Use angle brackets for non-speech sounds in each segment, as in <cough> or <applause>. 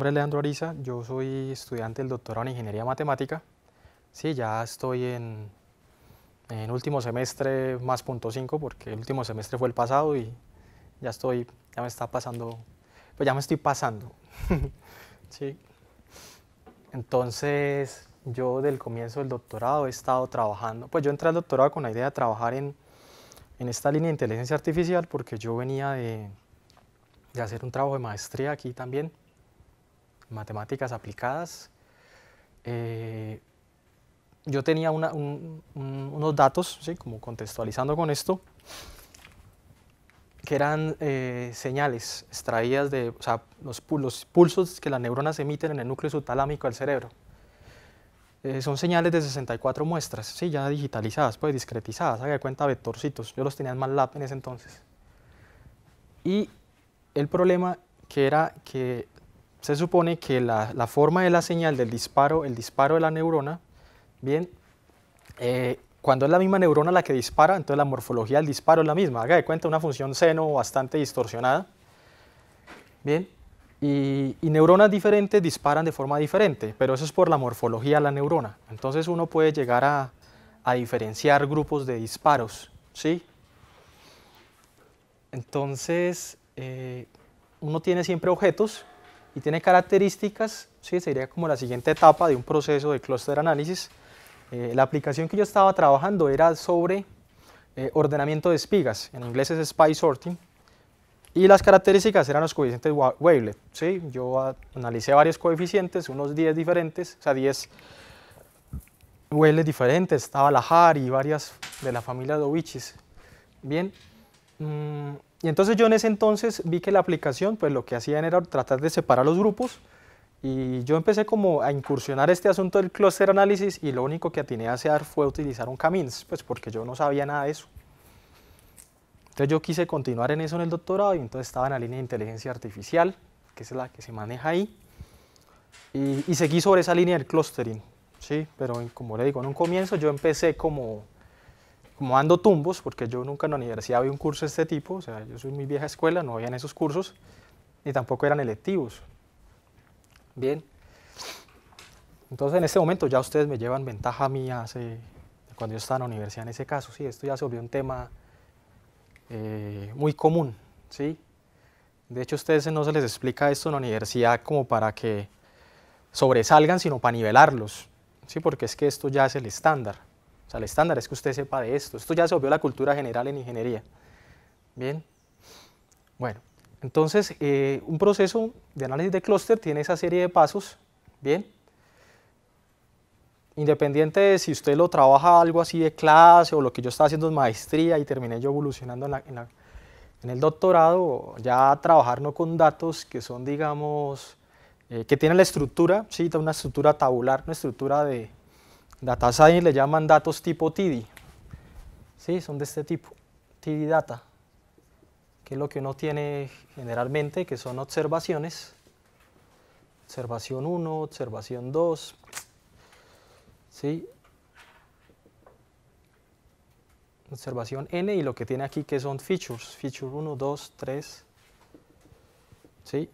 nombre es Leandro Ariza, yo soy estudiante del doctorado en Ingeniería Matemática. Sí, ya estoy en, en último semestre más punto 5 porque el último semestre fue el pasado y ya estoy, ya me está pasando, pues ya me estoy pasando. <laughs> sí. Entonces, yo del comienzo del doctorado he estado trabajando, pues yo entré al doctorado con la idea de trabajar en, en esta línea de inteligencia artificial porque yo venía de, de hacer un trabajo de maestría aquí también matemáticas aplicadas. Eh, yo tenía unos datos, como contextualizando con esto, que eran eh, señales extraídas de o sea, los, pulsos que las neuronas emiten en el núcleo subtalámico del cerebro. Eh, son señales de 64 muestras, ¿sí? ya digitalizadas, pues discretizadas, haga de cuenta vectorcitos. Yo los tenía en MATLAB en ese entonces. Y el problema que era que se supone que la, forma de la señal del disparo, el disparo de la neurona, bien, eh, cuando es la misma neurona la que dispara, entonces la morfología del disparo es la misma. Haga de cuenta una función seno bastante distorsionada. Bien, y, neuronas diferentes disparan de forma diferente, pero eso es por la morfología de la neurona. Entonces uno puede llegar a, diferenciar grupos de disparos, ¿sí? Entonces, eh, uno tiene siempre objetos y tiene características, ¿sí? sería como la siguiente etapa de un proceso de cluster análisis. Eh, la aplicación que yo estaba trabajando era sobre eh, ordenamiento de espigas, en inglés es spy sorting, y las características eran los coeficientes wavelet. ¿sí? Yo analicé varios coeficientes, unos 10 diferentes, o sea, 10 wavelets diferentes, estaba la HAR y varias de la familia de Ovichis. Bien, mm, y entonces yo en ese entonces vi que la aplicación, pues lo que hacían era tratar de separar los grupos y yo empecé como a incursionar este asunto del cluster análisis y lo único que atiné a hacer fue utilizar un Camins, pues porque yo no sabía nada de eso. Entonces yo quise continuar en eso en el doctorado y entonces estaba en la línea de inteligencia artificial, que es la que se maneja ahí, y, seguí sobre esa línea del clustering, ¿sí? Pero como le digo, en un comienzo yo empecé como como dando tumbos, porque yo nunca en la universidad vi un curso de este tipo, o sea, yo soy muy vieja escuela, no en esos cursos, ni tampoco eran electivos. Bien. Entonces en este momento ya ustedes me llevan ventaja mía hace, cuando yo estaba en la universidad en ese caso, sí, esto ya se volvió un tema eh, muy común, sí. De hecho, a ustedes no se les explica esto en la universidad como para que sobresalgan, sino para nivelarlos, sí, porque es que esto ya es el estándar. O sea, el estándar es que usted sepa de esto. Esto ya se volvió la cultura general en ingeniería. Bien. Bueno, entonces eh, un proceso de análisis de clúster tiene esa serie de pasos. Bien. Independiente de si usted lo trabaja algo así de clase o lo que yo estaba haciendo en maestría y terminé yo evolucionando en, el doctorado, ya trabajar no con datos que son, digamos, eh, que tienen la estructura, sí, una estructura tabular, una estructura de, Data Science le llaman datos tipo TIDI. ¿sí? Son de este tipo, TIDI Data, que es lo que uno tiene generalmente, que son observaciones. Observación 1, observación 2. ¿sí? Observación N y lo que tiene aquí que son features. Feature 1, 2, 3. ¿sí?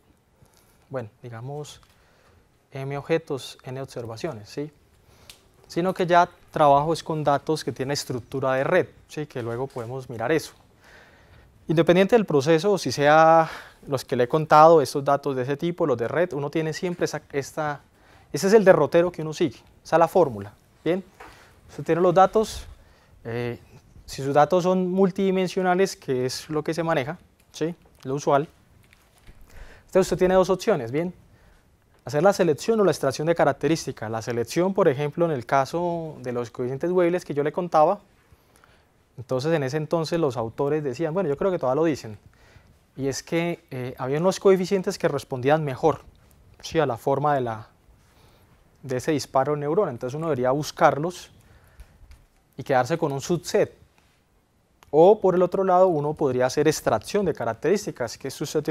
Bueno, digamos M objetos, N observaciones. ¿sí? sino que ya trabajo es con datos que tienen estructura de red, ¿sí? que luego podemos mirar eso. Independiente del proceso, si sea los que le he contado, estos datos de ese tipo, los de red, uno tiene siempre esa, esta, ese es el derrotero que uno sigue, esa es la fórmula, ¿bien? Usted tiene los datos, eh, si sus datos son multidimensionales, que es lo que se maneja, ¿sí? Lo usual, entonces usted tiene dos opciones, ¿bien? hacer la selección o la extracción de características. La selección, por ejemplo, en el caso de los coeficientes Weyles que yo le contaba, entonces en ese entonces los autores decían, bueno, yo creo que todas lo dicen, y es que eh, había unos coeficientes que respondían mejor ¿sí? a la forma de, la, de ese disparo de neurona, entonces uno debería buscarlos y quedarse con un subset o por el otro lado, uno podría hacer extracción de características, que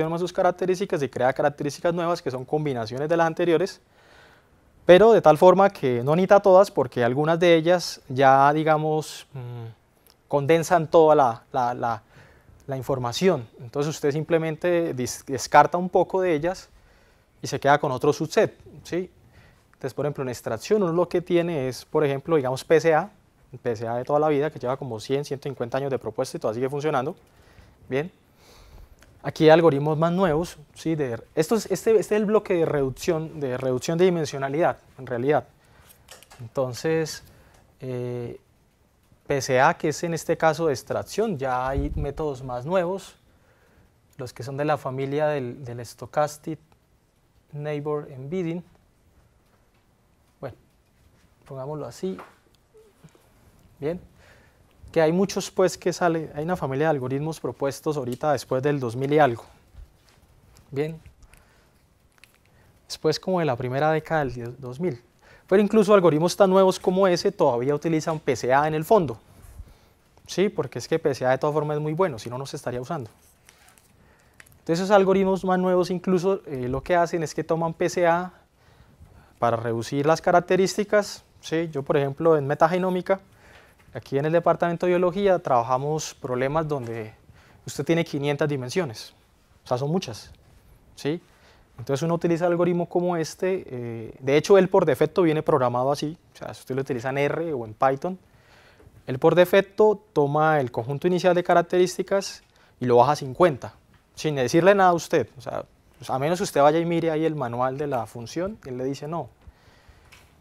más sus características y crea características nuevas que son combinaciones de las anteriores, pero de tal forma que no necesita todas porque algunas de ellas ya, digamos, mm, condensan toda la, información. Entonces usted simplemente descarta un poco de ellas y se queda con otro subset. ¿sí? Entonces, por ejemplo, en extracción uno lo que tiene es, por ejemplo, digamos PCA, PCA de toda la vida, que lleva como 100, 150 años de propuesta y todavía sigue funcionando. Bien. Aquí hay algoritmos más nuevos. ¿sí? De, esto este, este, es el bloque de reducción, de reducción de dimensionalidad, en realidad. Entonces, eh, PCA, que es en este caso de extracción, ya hay métodos más nuevos. Los que son de la familia del, del Stochastic Neighbor Embedding. Bueno, pongámoslo así. Bien, que hay muchos pues que sale, hay una familia de algoritmos propuestos ahorita después del 2000 y algo. Bien, después como de la primera década del 2000. Pero incluso algoritmos tan nuevos como ese todavía utilizan PCA en el fondo. Sí, porque es que PCA de todas formas es muy bueno, si no, no se estaría usando. Entonces, esos algoritmos más nuevos incluso eh, lo que hacen es que toman PCA para reducir las características. Sí, yo, por ejemplo, en metagenómica, Aquí en el Departamento de Biología trabajamos problemas donde usted tiene 500 dimensiones, o sea, son muchas, ¿sí? Entonces uno utiliza algoritmos como este, eh, de hecho él por defecto viene programado así, o sea, si usted lo utiliza en R o en Python, él por defecto toma el conjunto inicial de características y lo baja a 50, sin decirle nada a usted, o sea, pues, a menos que usted vaya y mire ahí el manual de la función, él le dice no,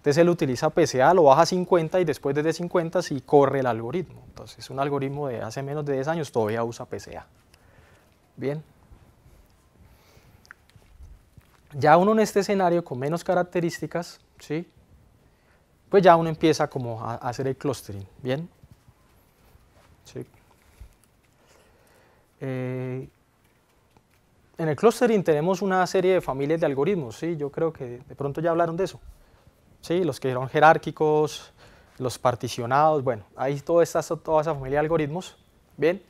entonces este él utiliza PCA, lo baja a 50 y después desde 50 sí corre el algoritmo. Entonces un algoritmo de hace menos de 10 años todavía usa PCA. Bien. Ya uno en este escenario con menos características, ¿sí? pues ya uno empieza como a hacer el clustering. Bien. Eh, en el clustering tenemos una serie de familias de algoritmos, ¿sí? yo creo que de pronto ya hablaron de eso los que eran jerárquicos, los particionados, bueno, ahí todo está toda esa familia de algoritmos, ¿bien?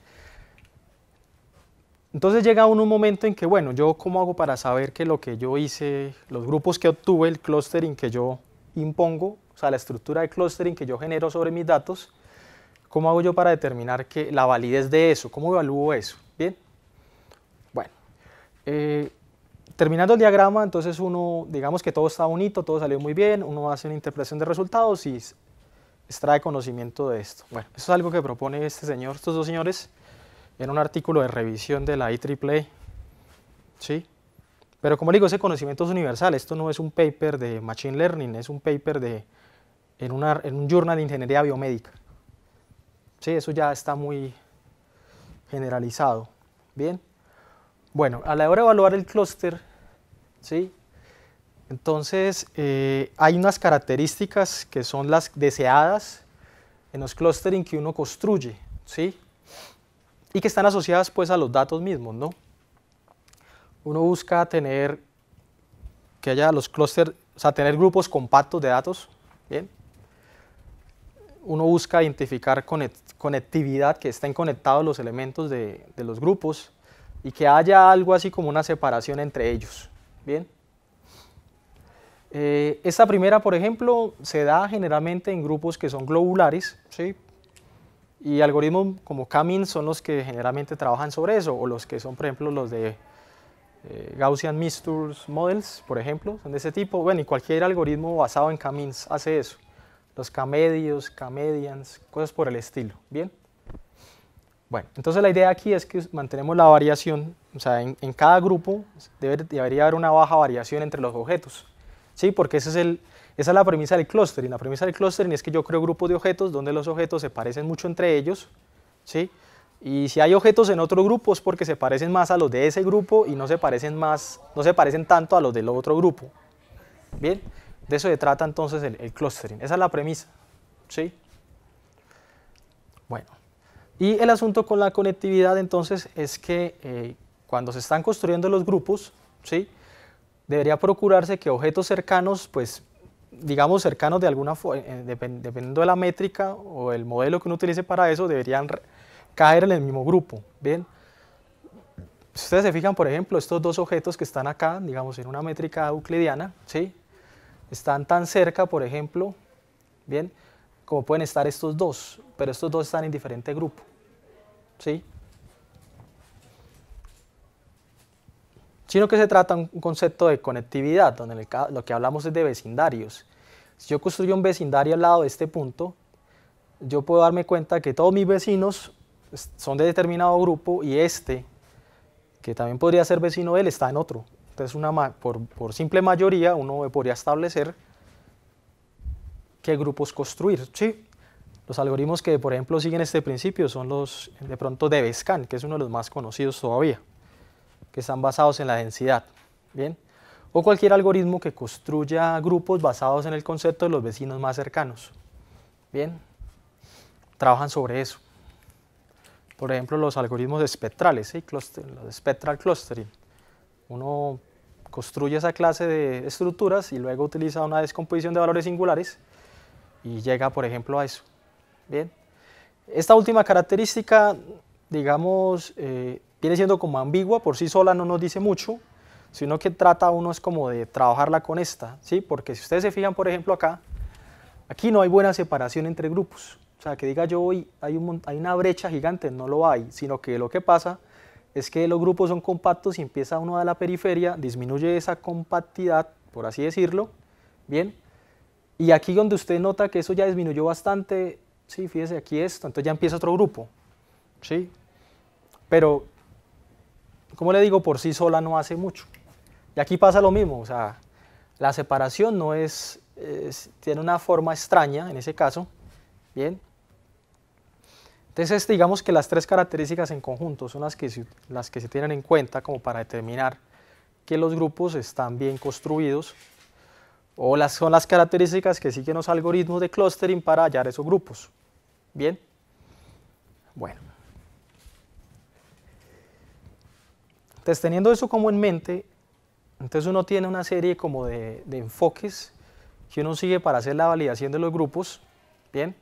Entonces llega un momento en que, bueno, yo cómo hago para saber que lo que yo hice, los grupos que obtuve, el clustering que yo impongo, o sea, la estructura de clustering que yo genero sobre mis datos, ¿cómo hago yo para determinar que la validez de eso? ¿Cómo evalúo eso? Bien. Bueno, eh, terminando el diagrama, entonces uno, digamos que todo está bonito, todo salió muy bien, uno hace una interpretación de resultados y extrae conocimiento de esto. Bueno, eso es algo que propone este señor, estos dos señores, en un artículo de revisión de la IEEE, ¿sí? Pero como digo, ese conocimiento es universal, esto no es un paper de Machine Learning, es un paper de, en, en un journal de ingeniería biomédica. Sí, eso ya está muy generalizado, ¿bien? Bueno, a la hora de evaluar el clúster, ¿sí? entonces eh, hay unas características que son las deseadas en los clustering que uno construye, ¿sí? y que están asociadas pues a los datos mismos. ¿no? Uno busca tener que haya los tener grupos compactos de datos, uno busca identificar conectividad, que estén conectados los elementos de los grupos, y que haya algo así como una separación entre ellos. Bien. Eh, esta primera, por ejemplo, se da generalmente en grupos que son globulares, ¿sí? y algoritmos como K-Means son los que generalmente trabajan sobre eso, o los que son, por ejemplo, los de eh, Gaussian Mixture Models, por ejemplo, son de ese tipo. Bueno, y cualquier algoritmo basado en K-Means hace eso. Los K-medios, K-medians, cosas por el estilo. Bien. Bueno, entonces la idea aquí es que mantenemos la variación, o sea, en, cada grupo debería haber una baja variación entre los objetos, ¿sí? Porque es esa es la premisa del clustering. La premisa del clustering es que yo creo grupos de objetos donde los objetos se parecen mucho entre ellos, ¿sí? Y si hay objetos en otro grupo es porque se parecen más a los de ese grupo y no se parecen más, no se parecen tanto a los del otro grupo. Bien, de eso se trata entonces el, el clustering. Esa es la premisa, ¿sí? Bueno. Y el asunto con la conectividad entonces es que eh, cuando se están construyendo los grupos, ¿sí? debería procurarse que objetos cercanos, pues digamos cercanos de alguna forma, eh, dependiendo de la métrica o el modelo que uno utilice para eso, deberían caer en el mismo grupo. Bien, si ustedes se fijan, por ejemplo, estos dos objetos que están acá, digamos en una métrica euclidiana, ¿sí? están tan cerca, por ejemplo, bien, como pueden estar estos dos, pero estos dos están en diferente grupo. ¿Sí? Sino que se trata de un concepto de conectividad, donde lo que hablamos es de vecindarios. Si yo construyo un vecindario al lado de este punto, yo puedo darme cuenta que todos mis vecinos son de determinado grupo y este, que también podría ser vecino de él, está en otro. Entonces, una, por, por simple mayoría, uno podría establecer qué grupos construir. Sí, los algoritmos que, por ejemplo, siguen este principio son los, de pronto, DBSCAN, que es uno de los más conocidos todavía, que están basados en la densidad. ¿bien? O cualquier algoritmo que construya grupos basados en el concepto de los vecinos más cercanos. ¿bien? Trabajan sobre eso. Por ejemplo, los algoritmos espectrales, ¿sí? los spectral clustering. Uno construye esa clase de estructuras y luego utiliza una descomposición de valores singulares y llega, por ejemplo, a eso. Bien. Esta última característica, digamos, eh, viene siendo como ambigua, por sí sola no nos dice mucho, sino que trata uno es como de trabajarla con esta, ¿sí? Porque si ustedes se fijan, por ejemplo, acá, aquí no hay buena separación entre grupos. O sea, que diga yo hoy hay, un, hay una brecha gigante, no lo hay, sino que lo que pasa es que los grupos son compactos y empieza uno a la periferia, disminuye esa compactidad, por así decirlo, bien, y aquí donde usted nota que eso ya disminuyó bastante, sí, fíjese aquí esto, entonces ya empieza otro grupo, ¿sí? Pero, como le digo, por sí sola no hace mucho. Y aquí pasa lo mismo, o sea, la separación no es, tiene una forma extraña en ese caso, ¿bien? Entonces, este, digamos que las tres características en conjunto son las que, las que se tienen en cuenta como para determinar que los grupos están bien construidos o las, son las características que siguen los algoritmos de clustering para hallar esos grupos. Bien. Bueno. Entonces, teniendo eso como en mente, entonces uno tiene una serie como de, enfoques que uno sigue para hacer la validación de los grupos. Bien.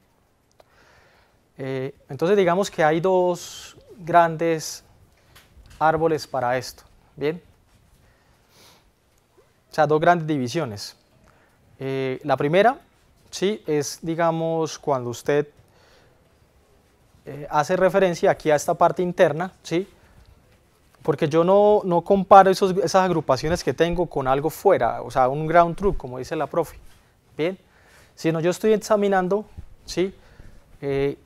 Eh, entonces, digamos que hay dos grandes árboles para esto. Bien. O sea, dos grandes divisiones. Eh, la primera, sí, es, digamos, cuando usted eh, hace referencia aquí a esta parte interna, ¿sí? Porque yo no, no comparo esas agrupaciones que tengo con algo fuera, o sea, un ground truth, como dice la profe, ¿bien? Sino yo estoy examinando, ¿sí? Eh,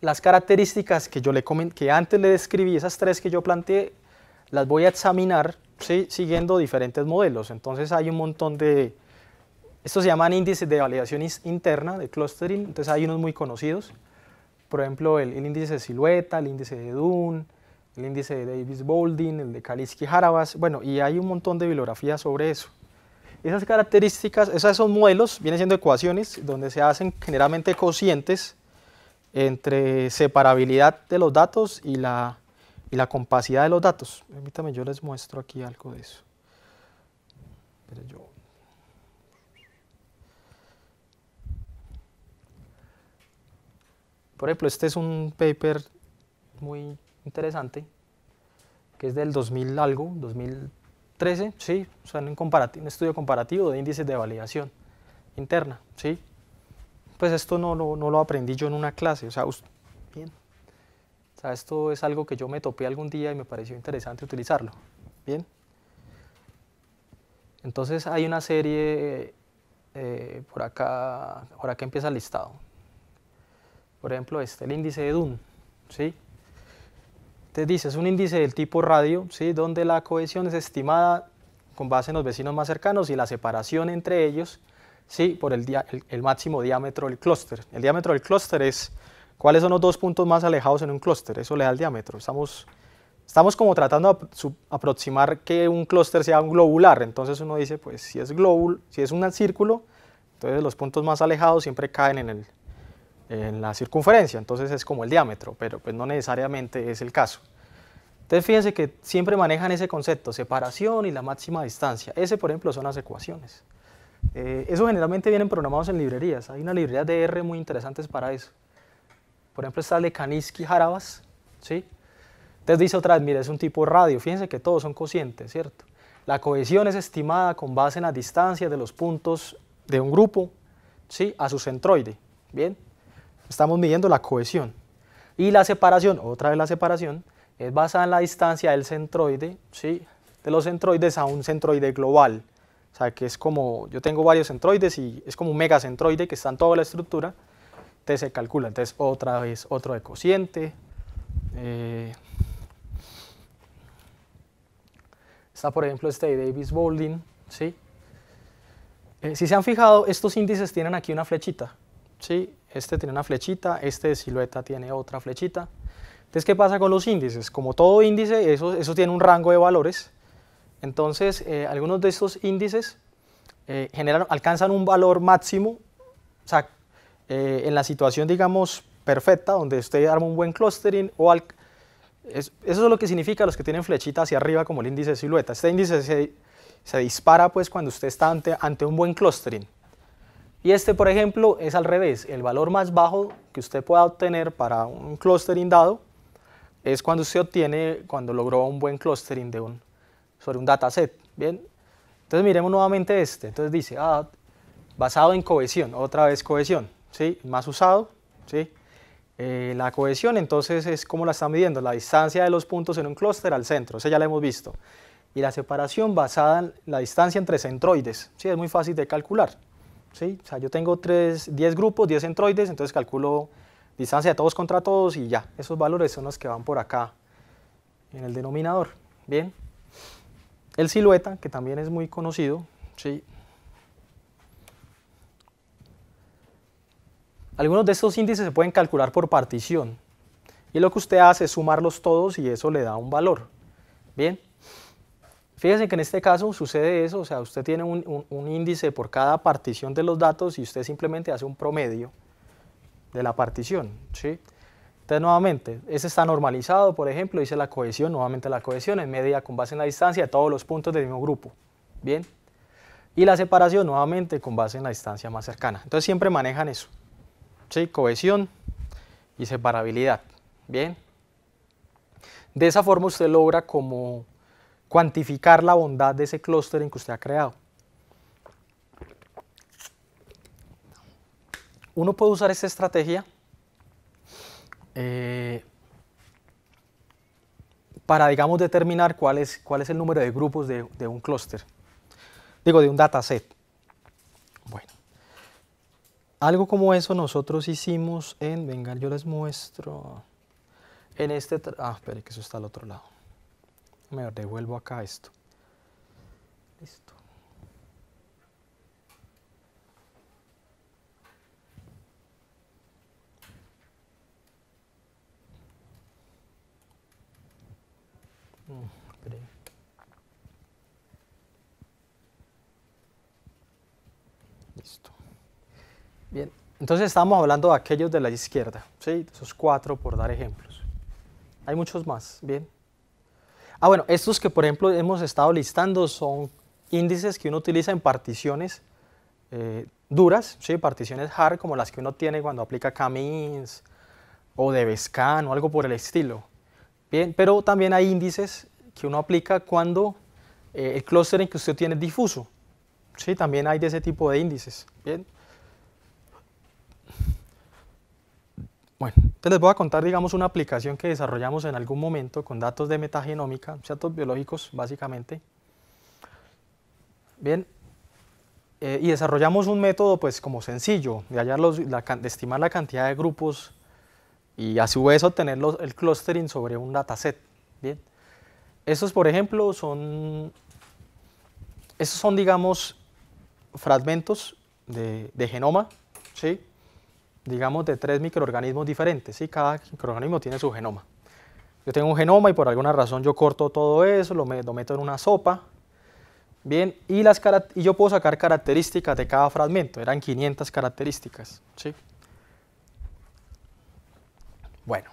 las características que yo le que antes le describí, esas tres que yo planteé, las voy a examinar, ¿sí? Siguiendo diferentes modelos. Entonces hay un montón de, estos se llaman índices de validación interna, de clustering, entonces hay unos muy conocidos, por ejemplo el, índice de silueta, el índice de Dunn, el índice de davis Bolding, el de kalisky harabas bueno, y hay un montón de bibliografía sobre eso. Esas características, esos modelos, vienen siendo ecuaciones donde se hacen generalmente cocientes entre separabilidad de los datos y la, y la compacidad de los datos. Permítame, yo les muestro aquí algo de eso. Pero yo Por ejemplo, este es un paper muy interesante, que es del 2000 algo, 2013, sí, un, estudio comparativo de índices de validación interna, sí. Pues esto no, lo aprendí yo en una clase, o sea, bien. esto es algo que yo me topé algún día y me pareció interesante utilizarlo, bien. Entonces hay una serie, eh, por acá, por acá empieza el listado. Por ejemplo, este, el índice de Dunn. ¿sí? Te dice, es un índice del tipo radio, ¿sí? donde la cohesión es estimada con base en los vecinos más cercanos y la separación entre ellos ¿sí? por el, el, el máximo diámetro del clúster. El diámetro del clúster es cuáles son los dos puntos más alejados en un clúster, eso le da el diámetro. Estamos, estamos como tratando de aproximar que un clúster sea un globular, entonces uno dice, pues si es globul, si es un círculo, entonces los puntos más alejados siempre caen en el en la circunferencia, entonces es como el diámetro, pero pues no necesariamente es el caso. Entonces fíjense que siempre manejan ese concepto, separación y la máxima distancia. Ese, por ejemplo, son las ecuaciones. Eh, eso generalmente vienen programados en librerías. Hay una librería de R muy interesantes para eso. Por ejemplo, está el de Kaniski-Jarabas. ¿sí? Entonces dice otra vez, mira, es un tipo radio. Fíjense que todos son cocientes, ¿cierto? La cohesión es estimada con base en la distancia de los puntos de un grupo ¿sí? a su centroide. Bien, Estamos midiendo la cohesión. Y la separación, otra vez la separación, es basada en la distancia del centroide, ¿sí? de los centroides a un centroide global. O sea, que es como, yo tengo varios centroides y es como un megacentroide que está en toda la estructura, entonces se calcula. Entonces, otra vez, otro de cociente. Eh, está, por ejemplo, este de Davis-Boulding, ¿sí? Eh, si se han fijado, estos índices tienen aquí una flechita, ¿sí? Este tiene una flechita, este de silueta tiene otra flechita. Entonces, ¿qué pasa con los índices? Como todo índice, eso, tiene un rango de valores. Entonces, eh, algunos de estos índices eh, alcanzan un valor máximo, o sea, eh, en la situación, digamos, perfecta, donde usted arma un buen clustering, o eso es lo que significa los que tienen flechita hacia arriba como el índice de silueta. Este índice se, dispara pues cuando usted está ante un buen clustering. Y este, por ejemplo, es al revés. El valor más bajo que usted pueda obtener para un clustering dado es cuando usted obtiene, cuando logró un buen clustering de un, sobre un dataset. ¿bien? Entonces miremos nuevamente este. Entonces dice, ah, basado en cohesión, otra vez cohesión, ¿sí? más usado. ¿sí? Eh, la cohesión entonces es como la está midiendo, la distancia de los puntos en un clúster al centro, sea ya la hemos visto. Y la separación basada en la distancia entre centroides, ¿sí? es muy fácil de calcular yo tengo 10 grupos, 10 centroides, entonces calculo distancia de todos contra todos y ya, esos valores son los que van por acá en el denominador. Bien, el silueta, que también es muy conocido, ¿sí? Algunos de estos índices se pueden calcular por partición y lo que usted hace es sumarlos todos y eso le da un valor. Bien. Fíjense que en este caso sucede eso, o sea, usted tiene un, índice por cada partición de los datos y usted simplemente hace un promedio de la partición, ¿sí? Entonces, nuevamente, ese está normalizado, por ejemplo, dice la cohesión, nuevamente la cohesión es media con base en la distancia de todos los puntos del mismo grupo, ¿bien? Y la separación, nuevamente, con base en la distancia más cercana. Entonces, siempre manejan eso, ¿sí? Cohesión y separabilidad, ¿bien? De esa forma usted logra como cuantificar la bondad de ese clúster que usted ha creado. Uno puede usar esta estrategia eh, para, digamos, determinar cuál es, cuál es el número de grupos de, de un clúster, digo, de un dataset. Bueno, algo como eso nosotros hicimos en, venga, yo les muestro, en este, ah, espere, que eso está al otro lado me devuelvo acá esto. Listo. Mm, Listo. Bien, entonces estamos hablando de aquellos de la izquierda, ¿sí? esos cuatro por dar ejemplos. Hay muchos más, bien. Ah, bueno, estos que por ejemplo hemos estado listando son índices que uno utiliza en particiones eh, duras, ¿sí? particiones hard como las que uno tiene cuando aplica Camins o o Debescan o algo por el estilo. Bien, pero también hay índices que uno aplica cuando eh, el el clustering que usted tiene es difuso. ¿sí? También hay de ese tipo de índices. Bien. Bueno, entonces pues les voy a contar, digamos, una aplicación que desarrollamos en algún momento con datos de metagenómica, datos biológicos básicamente. Bien, eh, y desarrollamos un método, pues, como sencillo, de, hallar los, de estimar la cantidad de grupos y a su vez obtener el clustering sobre un dataset. Bien, estos, por ejemplo, son, esos son, digamos, fragmentos de, de genoma, ¿sí? digamos, de tres microorganismos diferentes, ¿sí? Cada microorganismo tiene su genoma. Yo tengo un genoma y por alguna razón yo corto todo eso, lo, meto en una sopa, bien, y, las, y yo puedo sacar características de cada fragmento, eran 500 características, ¿sí? Bueno,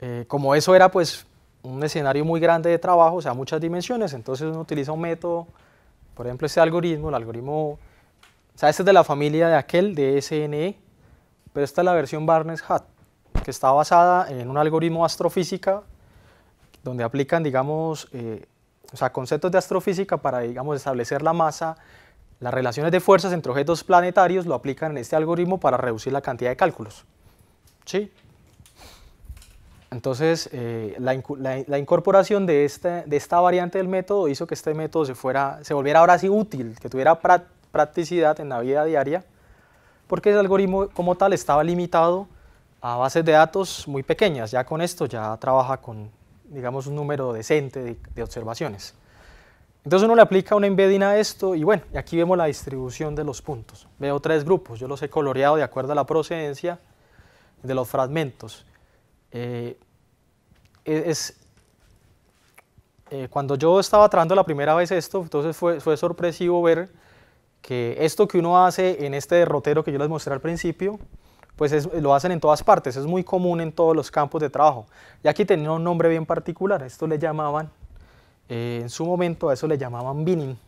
eh, como eso era pues un escenario muy grande de trabajo, o sea, muchas dimensiones, entonces uno utiliza un método, por ejemplo, este algoritmo, el algoritmo, o sea, este es de la familia de aquel, de SNE, pero esta es la versión Barnes-Hat, que está basada en un algoritmo astrofísica donde aplican, digamos, eh, o sea, conceptos de astrofísica para, digamos, establecer la masa, las relaciones de fuerzas entre objetos planetarios, lo aplican en este algoritmo para reducir la cantidad de cálculos. ¿Sí? Entonces, eh, la, incorporación de, este, de esta variante del método hizo que este método se, fuera, se volviera ahora sí útil, que tuviera practicidad en la vida diaria porque ese algoritmo como tal estaba limitado a bases de datos muy pequeñas. Ya con esto ya trabaja con, digamos, un número decente de, observaciones. Entonces uno le aplica una embedding a esto y bueno, aquí vemos la distribución de los puntos. Veo tres grupos, yo los he coloreado de acuerdo a la procedencia de los fragmentos. Eh, e, es, eh, cuando yo estaba tratando la primera vez esto, entonces fue, fue sorpresivo ver que esto que uno hace en este derrotero que yo les mostré al principio, pues lo hacen en todas partes, es muy común en todos los campos de trabajo. Y aquí tenía un nombre bien particular, esto le llamaban, eh, en su momento a eso le llamaban binning.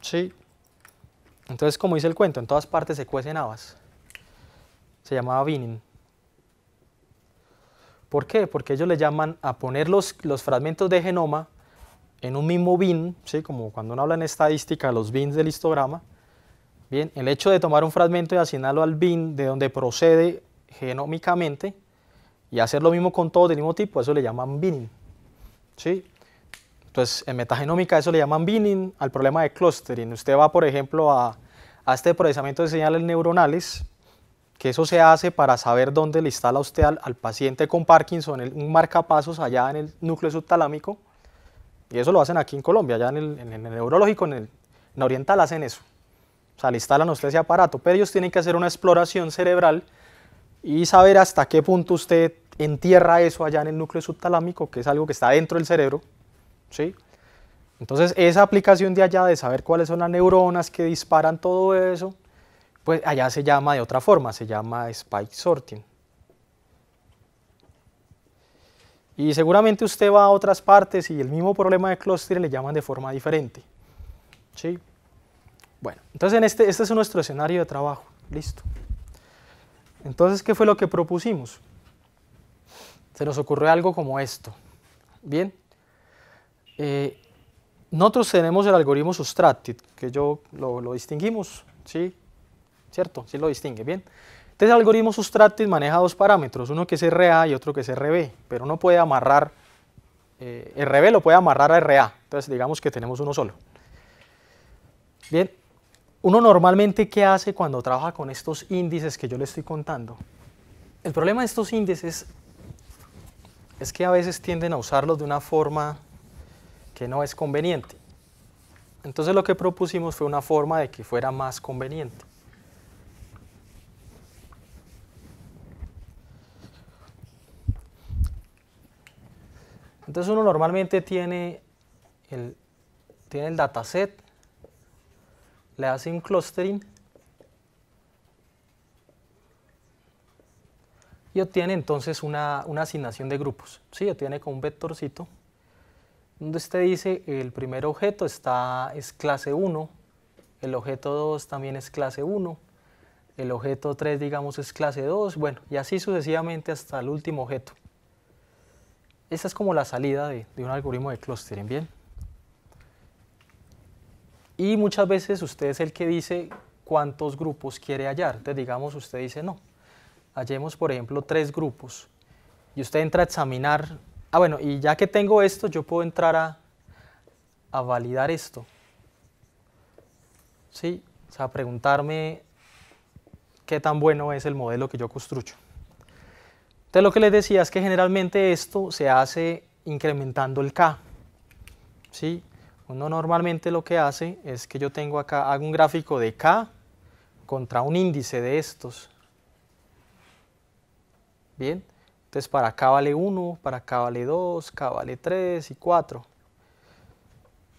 Sí. Entonces, como dice el cuento, en todas partes se cuecen habas. Se llamaba binning. ¿Por qué? Porque ellos le llaman a poner los fragmentos de genoma en un mismo bin, ¿sí? como cuando uno habla en estadística, los bins del histograma, bien, el hecho de tomar un fragmento y asignarlo al bin de donde procede genómicamente y hacer lo mismo con todos del mismo tipo, eso le llaman binning. ¿sí? Entonces, en metagenómica eso le llaman binning al problema de clustering. Usted va, por ejemplo, a, este procesamiento de señales neuronales, que eso se hace para saber dónde le instala usted al, paciente con Parkinson el, un marcapasos allá en el núcleo subtalámico, y eso lo hacen aquí en Colombia, ya en el, neurológico, en el oriental hacen eso. O sea, le instalan a usted ese aparato, pero ellos tienen que hacer una exploración cerebral y saber hasta qué punto usted entierra eso allá en el núcleo subtalámico, que es algo que está dentro del cerebro. ¿sí? Entonces, esa aplicación de allá de saber cuáles son las neuronas que disparan todo eso, pues allá se llama de otra forma, se llama spike sorting. Y seguramente usted va a otras partes y el mismo problema de clúster le llaman de forma diferente. ¿Sí? Bueno, entonces este, este es nuestro escenario de trabajo. Listo. Entonces, ¿qué fue lo que propusimos? Se nos ocurrió algo como esto. Bien. Eh, nosotros tenemos el algoritmo sustracted, que yo lo, lo distinguimos, ¿sí? ¿Cierto? Sí lo distingue, bien. Entonces el algoritmo y maneja dos parámetros, uno que es RA y otro que es RB, pero uno puede amarrar, eh, RB lo puede amarrar a RA, entonces digamos que tenemos uno solo. Bien, uno normalmente qué hace cuando trabaja con estos índices que yo le estoy contando. El problema de estos índices es que a veces tienden a usarlos de una forma que no es conveniente. Entonces lo que propusimos fue una forma de que fuera más conveniente. Entonces uno normalmente tiene el, tiene el dataset, le hace un clustering y obtiene entonces una, asignación de grupos. Sí, obtiene con un vectorcito donde usted dice el primer objeto está, es clase 1, el objeto 2 también es clase 1, el objeto 3 digamos es clase 2, bueno, y así sucesivamente hasta el último objeto esa es como la salida de, un algoritmo de clustering, ¿bien? Y muchas veces usted es el que dice cuántos grupos quiere hallar. Entonces, digamos, usted dice, no, hallemos, por ejemplo, tres grupos. Y usted entra a examinar, ah, bueno, y ya que tengo esto, yo puedo entrar a, a validar esto. ¿Sí? O sea, preguntarme qué tan bueno es el modelo que yo construyo. Entonces lo que les decía es que generalmente esto se hace incrementando el K. ¿sí? Uno normalmente lo que hace es que yo tengo acá, hago un gráfico de K contra un índice de estos. Bien, entonces para K vale 1, para K vale 2, K vale 3 y 4.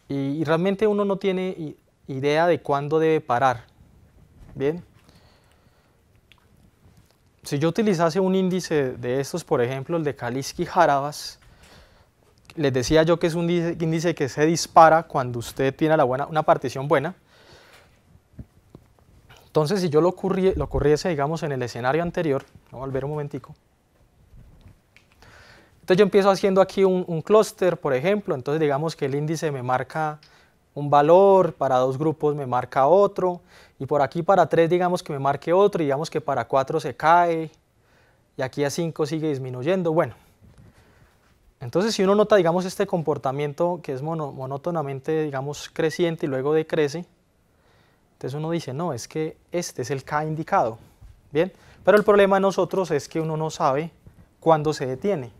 y realmente uno no tiene idea de cuándo debe parar. Bien si yo utilizase un índice de estos, por ejemplo, el de Kaliski Jarabas, les decía yo que es un índice que se dispara cuando usted tiene una partición buena. Entonces, si yo lo, ocurriese, digamos, en el escenario anterior, vamos a volver un momentico. Entonces yo empiezo haciendo aquí un, un clúster, por ejemplo, entonces digamos que el índice me marca un valor, para dos grupos me marca otro, y por aquí para 3 digamos que me marque otro, y digamos que para 4 se cae, y aquí a 5 sigue disminuyendo, bueno. Entonces si uno nota digamos este comportamiento que es monótonamente digamos creciente y luego decrece, entonces uno dice, no, es que este es el K indicado, ¿bien? Pero el problema de nosotros es que uno no sabe cuándo se detiene.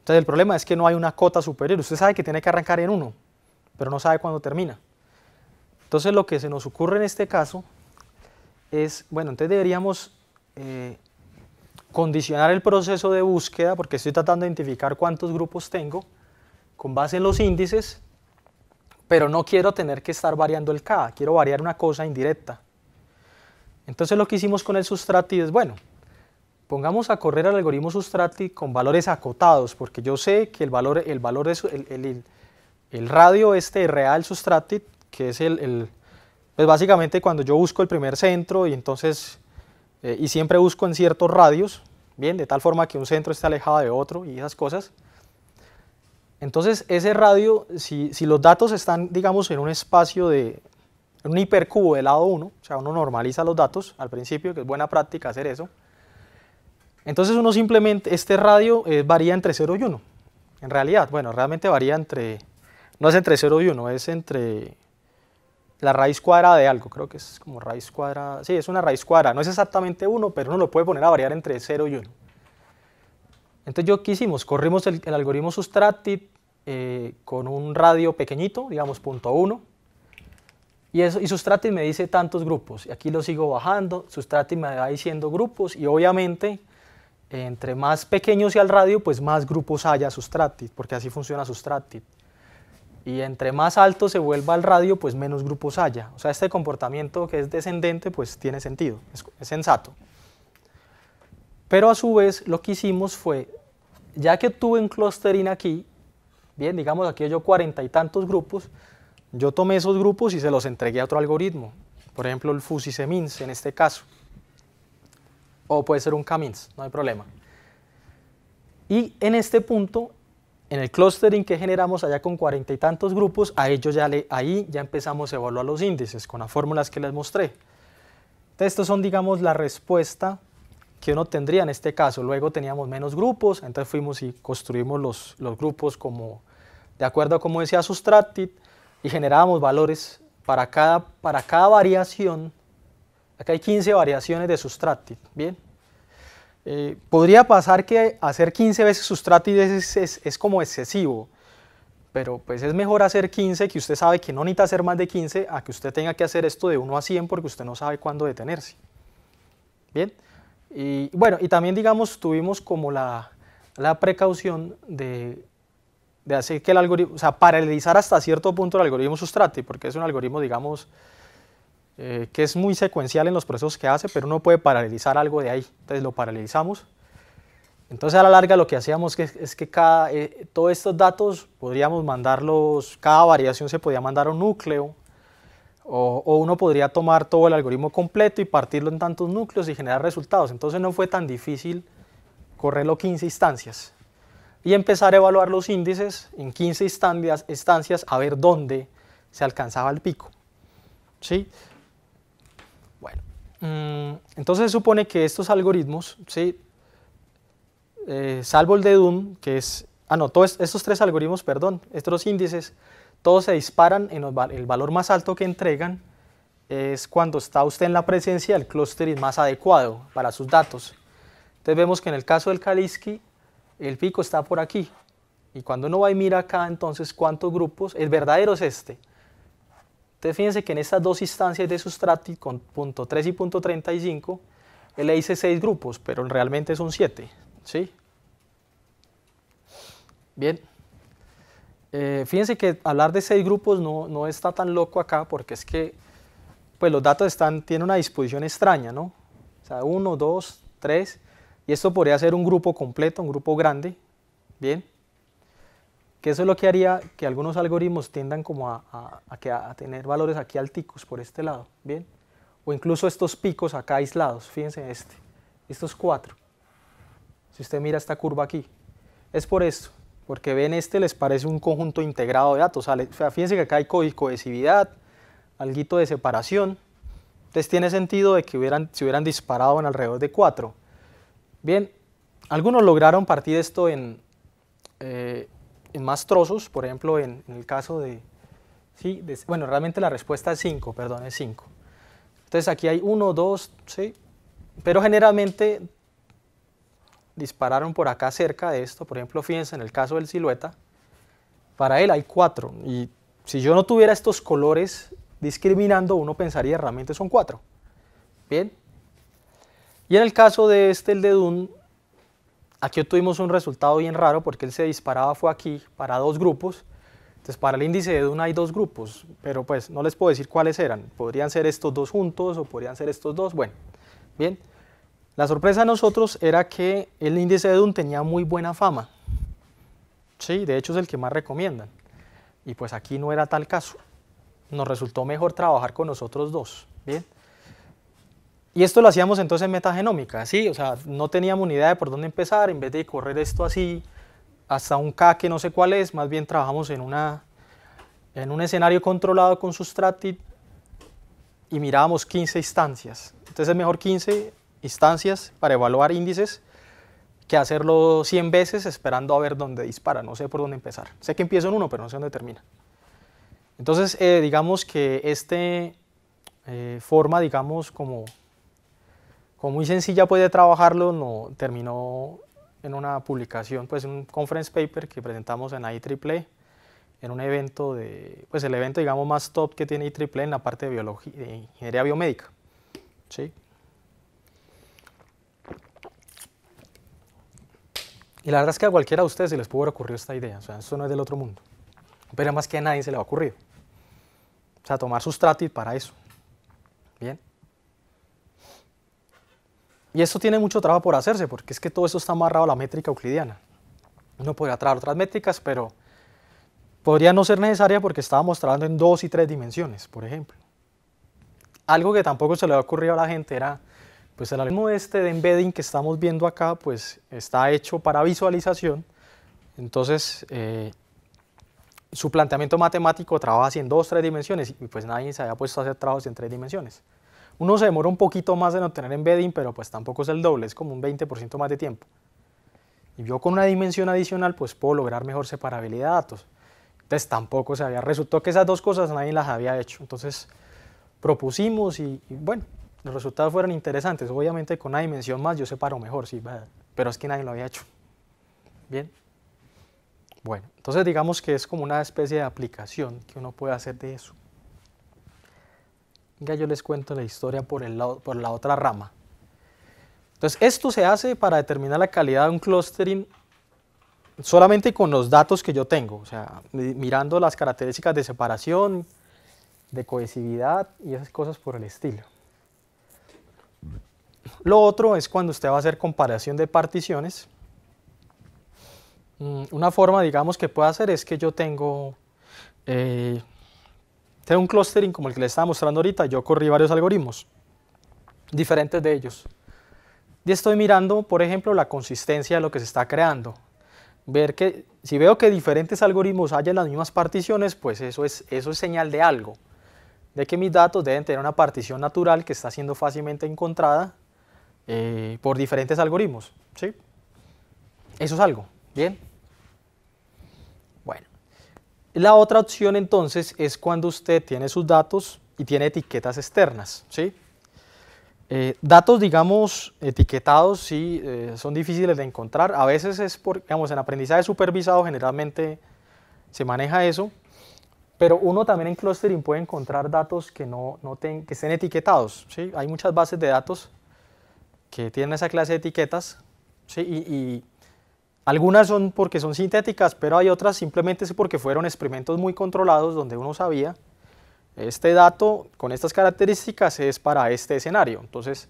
Entonces el problema es que no hay una cota superior, usted sabe que tiene que arrancar en 1, pero no sabe cuándo termina. Entonces lo que se nos ocurre en este caso es, bueno, entonces deberíamos eh, condicionar el proceso de búsqueda, porque estoy tratando de identificar cuántos grupos tengo, con base en los índices, pero no quiero tener que estar variando el K, quiero variar una cosa indirecta. Entonces lo que hicimos con el Sustrati es, bueno, pongamos a correr al algoritmo Sustrati con valores acotados, porque yo sé que el valor, el valor el, radio este real Sustrati que es el, pues básicamente cuando yo busco el primer centro y entonces, eh, y siempre busco en ciertos radios, bien, de tal forma que un centro esté alejado de otro y esas cosas. Entonces ese radio, si, los datos están, digamos, en un espacio de, en un hipercubo de lado 1, o sea, uno normaliza los datos al principio, que es buena práctica hacer eso. Entonces uno simplemente, este radio eh, varía entre 0 y 1, en realidad, bueno, realmente varía entre, no es entre 0 y 1, es entre la raíz cuadrada de algo, creo que es como raíz cuadrada, sí, es una raíz cuadrada, no es exactamente 1, pero uno lo puede poner a variar entre 0 y 1. Entonces, ¿yo qué hicimos? Corrimos el, algoritmo sustratit eh, con un radio pequeñito, digamos punto 1, y, eso, y me dice tantos grupos, y aquí lo sigo bajando, sustratit me va diciendo grupos, y obviamente, entre más pequeño sea el radio, pues más grupos haya sustratit porque así funciona sustratit y entre más alto se vuelva el radio, pues menos grupos haya. O sea, este comportamiento que es descendente, pues tiene sentido, es, sensato. Pero a su vez, lo que hicimos fue, ya que tuve un clustering aquí, bien, digamos aquí yo cuarenta y tantos grupos, yo tomé esos grupos y se los entregué a otro algoritmo. Por ejemplo, el Fusisemins en este caso. O puede ser un CAMINS, no hay problema. Y en este punto en el clustering que generamos allá con cuarenta y tantos grupos, a ellos ya le, ahí ya empezamos a evaluar los índices con las fórmulas que les mostré. Entonces, estos son, digamos, la respuesta que uno tendría en este caso. Luego teníamos menos grupos, entonces fuimos y construimos los, los grupos como, de acuerdo a como decía sustratid, y generábamos valores para cada, para cada variación. Acá hay 15 variaciones de sustratid, ¿bien? Eh, podría pasar que hacer 15 veces sustrato es, es, como excesivo, pero pues es mejor hacer 15 que usted sabe que no necesita hacer más de 15 a que usted tenga que hacer esto de 1 a 100 porque usted no sabe cuándo detenerse. Bien, y bueno, y también digamos tuvimos como la, la precaución de, de hacer que el algoritmo, o sea, paralelizar hasta cierto punto el algoritmo sustrate porque es un algoritmo, digamos, eh, que es muy secuencial en los procesos que hace, pero uno puede paralelizar algo de ahí. Entonces lo paralelizamos. Entonces a la larga lo que hacíamos es, es que cada, eh, todos estos datos podríamos mandarlos, cada variación se podía mandar a un núcleo, o, uno podría tomar todo el algoritmo completo y partirlo en tantos núcleos y generar resultados. Entonces no fue tan difícil correrlo 15 instancias y empezar a evaluar los índices en 15 instancias, instancias a ver dónde se alcanzaba el pico. ¿sí? Mm. Entonces supone que estos algoritmos, ¿sí? Eh, salvo el de Doom, que es, ah no, estos tres algoritmos, perdón, estos índices, todos se disparan en el valor más alto que entregan es cuando está usted en la presencia del clustering más adecuado para sus datos. Entonces vemos que en el caso del Kaliski, el pico está por aquí. Y cuando uno va y mira acá, entonces cuántos grupos, el verdadero es este, entonces fíjense que en estas dos instancias de Sustrati con punto 3 y punto 35, él le dice seis grupos, pero realmente son siete, ¿sí? Bien. Eh, fíjense que hablar de seis grupos no, está tan loco acá porque es que pues los datos están, tienen una disposición extraña, ¿no? O sea, uno, 2, 3, y esto podría ser un grupo completo, un grupo grande, ¿bien? que eso es lo que haría que algunos algoritmos tiendan como a, tener valores aquí alticos por este lado, ¿bien? O incluso estos picos acá aislados, fíjense este, estos cuatro. Si usted mira esta curva aquí, es por esto, porque ven este les parece un conjunto integrado de datos, o sea, fíjense que acá hay cohesividad, algo de separación, entonces tiene sentido de que hubieran, se hubieran disparado en alrededor de cuatro. Bien, algunos lograron partir esto en... Eh, en más trozos, por ejemplo, en, el caso de, sí, bueno, realmente la respuesta es 5, perdón, es 5. Entonces aquí hay 1, 2, sí, pero generalmente dispararon por acá cerca de esto, por ejemplo, fíjense en el caso del silueta, para él hay 4, y si yo no tuviera estos colores discriminando, uno pensaría realmente son 4. Bien. Y en el caso de este, el de Dun, Aquí obtuvimos un resultado bien raro porque él se disparaba, fue aquí, para dos grupos. Entonces, para el índice de Duna hay dos grupos, pero pues no les puedo decir cuáles eran. Podrían ser estos dos juntos o podrían ser estos dos. Bueno, bien. La sorpresa de nosotros era que el índice de Dun tenía muy buena fama. Sí, de hecho es el que más recomiendan. Y pues aquí no era tal caso. Nos resultó mejor trabajar con nosotros dos. Bien. Y esto lo hacíamos entonces en metagenómica, ¿sí? O sea, no teníamos ni idea de por dónde empezar, en vez de correr esto así hasta un K que no sé cuál es, más bien trabajamos en, una, en un escenario controlado con Sustratit y mirábamos 15 instancias. Entonces es mejor 15 instancias para evaluar índices que hacerlo 100 veces esperando a ver dónde dispara, no sé por dónde empezar. Sé que empiezo en uno, pero no sé dónde termina. Entonces, eh, digamos que este eh, forma, digamos, como como muy sencilla puede trabajarlo, no, terminó en una publicación, pues un conference paper que presentamos en IEEE, en un evento de, pues el evento digamos más top que tiene IEEE en la parte de, biología, ingeniería biomédica. ¿sí? Y la verdad es que a cualquiera de ustedes se les pudo haber ocurrido esta idea, o sea, esto no es del otro mundo, pero más que a nadie se le ha ocurrido. O sea, tomar sustrato para eso. Bien. Y esto tiene mucho trabajo por hacerse, porque es que todo eso está amarrado a la métrica euclidiana. Uno podría traer otras métricas, pero podría no ser necesaria porque estábamos trabajando en dos y tres dimensiones, por ejemplo. Algo que tampoco se le había ocurrido a la gente era, pues el algoritmo este de embedding que estamos viendo acá, pues está hecho para visualización, entonces eh, su planteamiento matemático trabaja así en dos, o tres dimensiones, y pues nadie se había puesto a hacer trabajos en tres dimensiones. Uno se demora un poquito más en obtener embedding, pero pues tampoco es el doble, es como un 20% más de tiempo. Y yo con una dimensión adicional pues puedo lograr mejor separabilidad de datos. Entonces tampoco se había, resultó que esas dos cosas nadie las había hecho. Entonces propusimos y, bueno, los resultados fueron interesantes. Obviamente con una dimensión más yo separo mejor, sí, pero es que nadie lo había hecho. Bien. Bueno, entonces digamos que es como una especie de aplicación que uno puede hacer de eso. Venga, yo les cuento la historia por, el, por la otra rama. Entonces, esto se hace para determinar la calidad de un clustering solamente con los datos que yo tengo, o sea, mirando las características de separación, de cohesividad y esas cosas por el estilo. Lo otro es cuando usted va a hacer comparación de particiones. Mm, una forma, digamos, que puede hacer es que yo tengo eh, un clustering como el que les estaba mostrando ahorita, yo corrí varios algoritmos, diferentes de ellos. Y estoy mirando, por ejemplo, la consistencia de lo que se está creando. Ver que, si veo que diferentes algoritmos hayan las mismas particiones, pues eso es, eso es señal de algo. De que mis datos deben tener una partición natural que está siendo fácilmente encontrada eh, por diferentes algoritmos. ¿sí? Eso es algo. Bien. La otra opción entonces es cuando usted tiene sus datos y tiene etiquetas externas. ¿sí? Eh, datos, digamos, etiquetados sí eh, son difíciles de encontrar. A veces es por, digamos, en aprendizaje supervisado generalmente se maneja eso, pero uno también en clustering puede encontrar datos que, no, no que estén etiquetados. ¿sí? Hay muchas bases de datos que tienen esa clase de etiquetas ¿sí? y algunas son porque son sintéticas, pero hay otras simplemente porque fueron experimentos muy controlados donde uno sabía este dato con estas características es para este escenario. Entonces,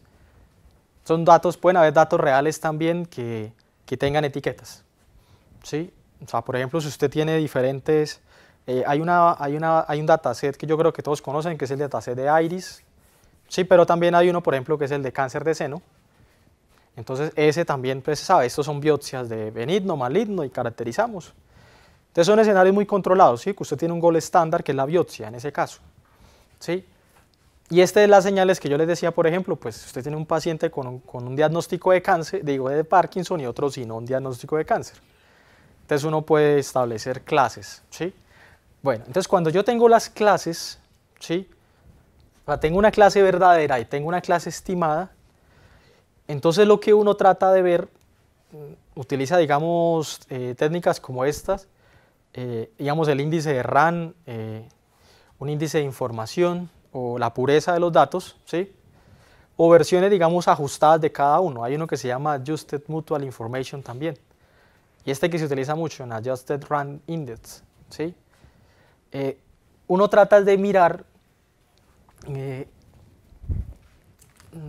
son datos, pueden haber datos reales también que, que tengan etiquetas. ¿sí? O sea, por ejemplo, si usted tiene diferentes... Eh, hay, una, hay, una, hay un dataset que yo creo que todos conocen, que es el dataset de IRIS. Sí, pero también hay uno, por ejemplo, que es el de cáncer de seno. Entonces ese también pues sabe, estos son biopsias de benigno, maligno y caracterizamos. Entonces son escenarios muy controlados, ¿sí? que usted tiene un gol estándar que es la biopsia en ese caso. ¿sí? Y esta es las señales que yo les decía, por ejemplo, pues usted tiene un paciente con un, con diagnóstico de cáncer, digo de Parkinson y otro sin un diagnóstico de cáncer. Entonces uno puede establecer clases, ¿sí? Bueno, entonces cuando yo tengo las clases, ¿sí? tengo una clase verdadera y tengo una clase estimada, entonces lo que uno trata de ver, mm, utiliza, digamos, eh, técnicas como estas, eh, digamos, el índice de RAN, eh, un índice de información o la pureza de los datos, ¿sí? O versiones, digamos, ajustadas de cada uno. Hay uno que se llama Adjusted Mutual Information también. Y este que se utiliza mucho en Adjusted RAN Index, ¿sí? uno trata de mirar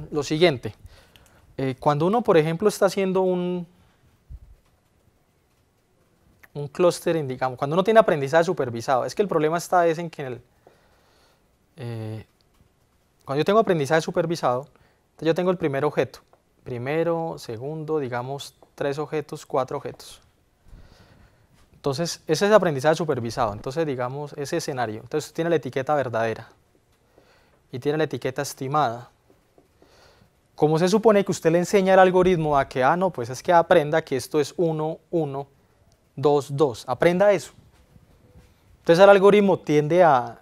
lo siguiente. Eh, cuando uno, por ejemplo, está haciendo un, un digamos, cuando uno tiene aprendizaje supervisado, es que el problema está es en que eh, cuando yo tengo aprendizaje supervisado, yo tengo el primer objeto, primero, segundo, digamos, tres objetos, cuatro objetos. Entonces, ese es aprendizaje supervisado, entonces digamos ese escenario, entonces tiene la etiqueta verdadera y tiene la etiqueta estimada ¿Cómo se supone que usted le enseña el algoritmo a que, ah, no, pues es que aprenda que esto es 1, 1, 2, 2. Aprenda eso. Entonces el algoritmo tiende a,